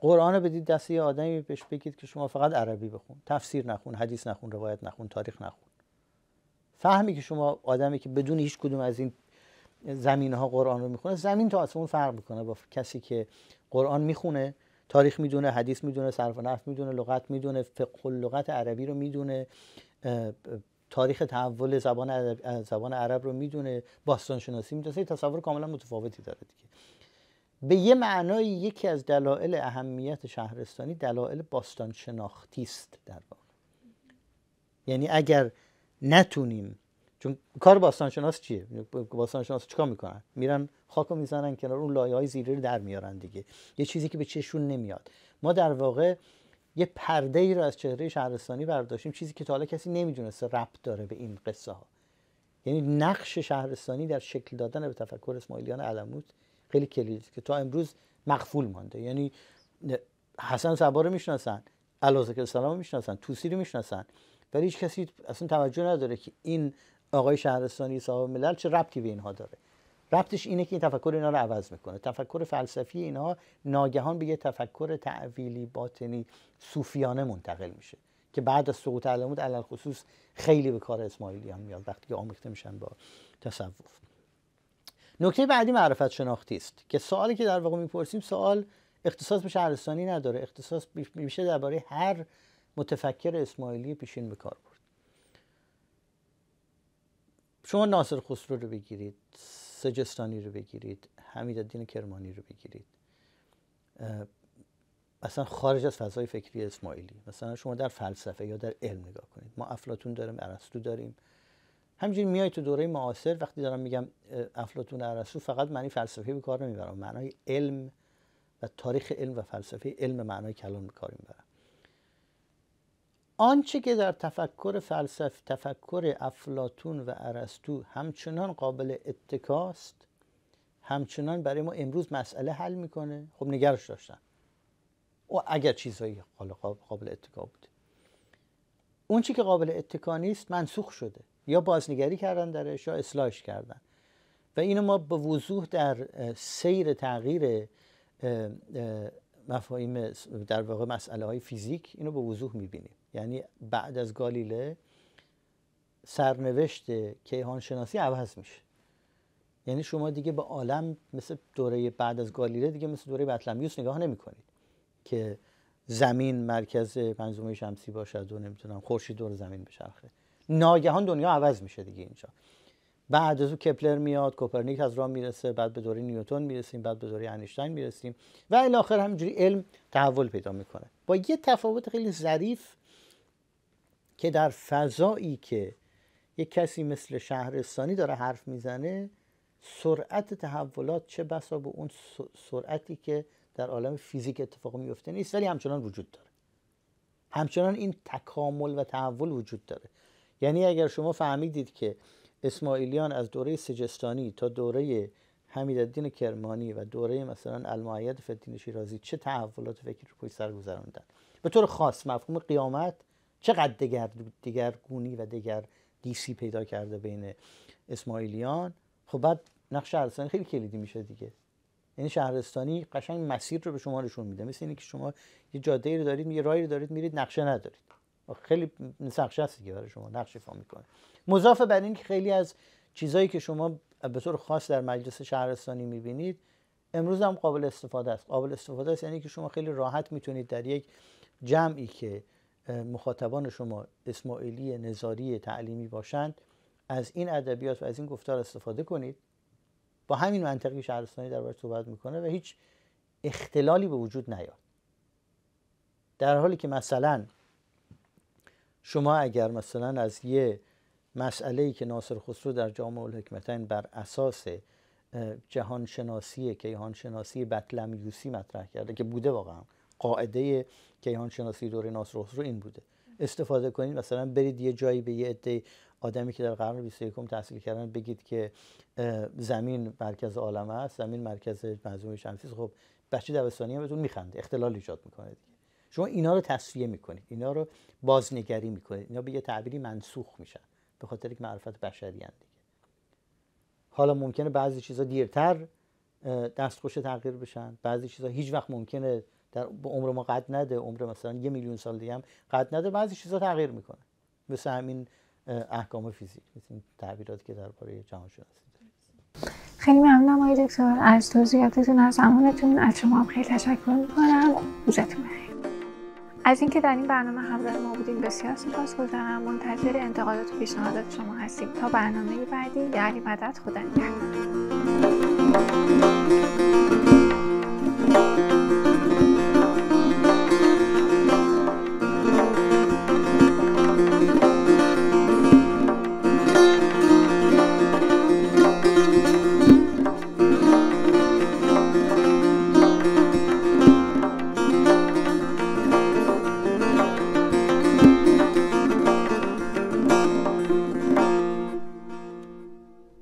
قرآن رو بدید دست یه آدمی بهش بگید که شما فقط عربی بخون تفسیر نخون حدیث نخون روایت نخون تاریخ نخون فهمی که شما آدمی که بدون هیچ کدوم از این زمین ها قرآن رو میخونه زمین تا آسمون فرق میکنه با کسی که قرآن میخونه تاریخ میدونه حدیث میدونه صرف و نحو میدونه لغت میدونه فقه لغت عربی رو میدونه تاریخ تحول زبان عرب, زبان عرب رو میدونه باستان شناسی میدونه تصور کاملا متفاوتی داره به یه معنای یکی از دلایل اهمیت شهرستانی دلایل باستان شناختی است در واقع یعنی اگر نتونیم چون کار باستانشناس چیه شناس چیکار میکنن میرن خاکو میزنن کنار اون لایه های زیره رو در میارن دیگه یه چیزی که به چشون نمیاد ما در واقع یه پرده ای رو از چهره شهرستانی برداشتیم چیزی که تا حالا کسی نمیدونسته ربط داره به این قصه ها یعنی نقش شهرستانی در شکل دادن به تفکر اسماعیلیان علموت خیلی که تا امروز مقفول مانده یعنی حسن صبا رو میشناسن که سلام رو میشناسن توسی رو میشناسن ولی هیچ کسی اصلا توجه نداره که این آقای شهرستانی صاحب ملل چه ربطی به اینها داره ربطش اینه که این تفکر اینا رو عوض میکنه تفکر فلسفی اینها ناگهان به یه تفکر تعویلی باطنی صوفیانه منتقل میشه که بعد از سقوط علمود علال خصوص خیلی به کار اسماعیلیان میاد وقتی که آمیخته میشن با تصوف نکته بعدی معرفت شناختی است که سوالی که در واقع میپرسیم سوال اختصاص به شهرستانی نداره اختصاص میشه درباره هر متفکر اسماعیلی پیشین به کار برد شما ناصر خسرو رو بگیرید سجستانی رو بگیرید حمیدالدین کرمانی رو بگیرید اصلا خارج از فضای فکری اسماعیلی مثلا شما در فلسفه یا در علم نگاه کنید ما افلاتون داریم ارسطو داریم همینجوری میای تو دوره معاصر وقتی دارم میگم افلاطون ارسطو فقط معنی فلسفی به کار نمیبرم معنای علم و تاریخ علم و فلسفه علم معنای کلان به کار میبرم آنچه که در تفکر فلسف تفکر افلاطون و ارسطو همچنان قابل اتکاست همچنان برای ما امروز مسئله حل میکنه خب نگرش داشتن او اگر چیزهایی قابل اتکا بود اون چی که قابل اتکا نیست منسوخ شده یا بازنگری کردن درش یا اصلاحش کردن و اینو ما به وضوح در سیر تغییر مفاهیم در واقع مسئله های فیزیک اینو به وضوح میبینیم یعنی بعد از گالیله سرنوشت کیهان شناسی عوض میشه یعنی شما دیگه به عالم مثل دوره بعد از گالیله دیگه مثل دوره بطلمیوس نگاه نمیکنید که زمین مرکز منظومه شمسی باشد و نمیتونم خورشید دور زمین بچرخه ناگهان دنیا عوض میشه دیگه اینجا بعد از او کپلر میاد کوپرنیک از راه میرسه بعد به دوره نیوتن میرسیم بعد به دوره انیشتین میرسیم و الاخر همینجوری علم تحول پیدا میکنه با یه تفاوت خیلی ظریف که در فضایی که یک کسی مثل شهرستانی داره حرف میزنه سرعت تحولات چه بسا به اون سرعتی که در عالم فیزیک اتفاق میفته نیست ولی همچنان وجود داره همچنان این تکامل و تحول وجود داره یعنی اگر شما فهمیدید که اسماعیلیان از دوره سجستانی تا دوره حمیدالدین کرمانی و دوره مثلا المعید فدین شیرازی چه تحولات فکری رو پشت سر گذراندن به طور خاص مفهوم قیامت چقدر دگر گونی و دیگر دیسی پیدا کرده بین اسماعیلیان خب بعد نقش شهرستانی خیلی کلیدی میشه دیگه یعنی شهرستانی قشنگ مسیر رو به شما نشون میده مثل اینکه شما یه جاده رو دارید یه راهی رو دارید میرید نقشه ندارید خیلی نقش هست که برای شما نقش ایفا میکنه مضاف بر این که خیلی از چیزایی که شما به طور خاص در مجلس شهرستانی میبینید امروز هم قابل استفاده است قابل استفاده است یعنی که شما خیلی راحت میتونید در یک جمعی که مخاطبان شما اسماعیلی نظاری تعلیمی باشند از این ادبیات و از این گفتار استفاده کنید با همین منطقی شهرستانی درباره صحبت میکنه و هیچ اختلالی به وجود نیاد در حالی که مثلا شما اگر مثلا از یه مسئله ای که ناصر خسرو در جامع الحکمتین بر اساس جهان شناسی کیهان شناسی بطلمیوسی مطرح کرده که بوده واقعا قاعده کیهان شناسی دوره ناصر خسرو این بوده استفاده کنید مثلا برید یه جایی به یه عده آدمی که در قرن 21 تحصیل کردن بگید که زمین مرکز عالم است زمین مرکز منظومه شمسی خب بچه دبستانی هم بهتون میخنده اختلال ایجاد میکنه شما اینا رو تصفیه میکنید اینا رو بازنگری میکنید اینا به یه تعبیری منسوخ میشن به خاطر که معرفت بشری دیگه حالا ممکنه بعضی چیزها دیرتر دستخوش تغییر بشن بعضی چیزها هیچ وقت ممکنه در عمر ما قد نده عمر مثلا یه میلیون سال دیگه هم قد نده بعضی چیزها تغییر میکنه مثل همین احکام فیزیک مثل این تعبیراتی که درباره جهان شناسی خیلی ممنونم آقای دکتر از توضیحاتتون از زمانتون از شما هم خیلی تشکر میکنم روزتون بخیر از اینکه در این برنامه همراه ما بودیم بسیار سپاس گذارم منتظر انتقادات و پیشنهادات شما هستیم تا برنامه بعدی یعنی مدد خدا نگهدار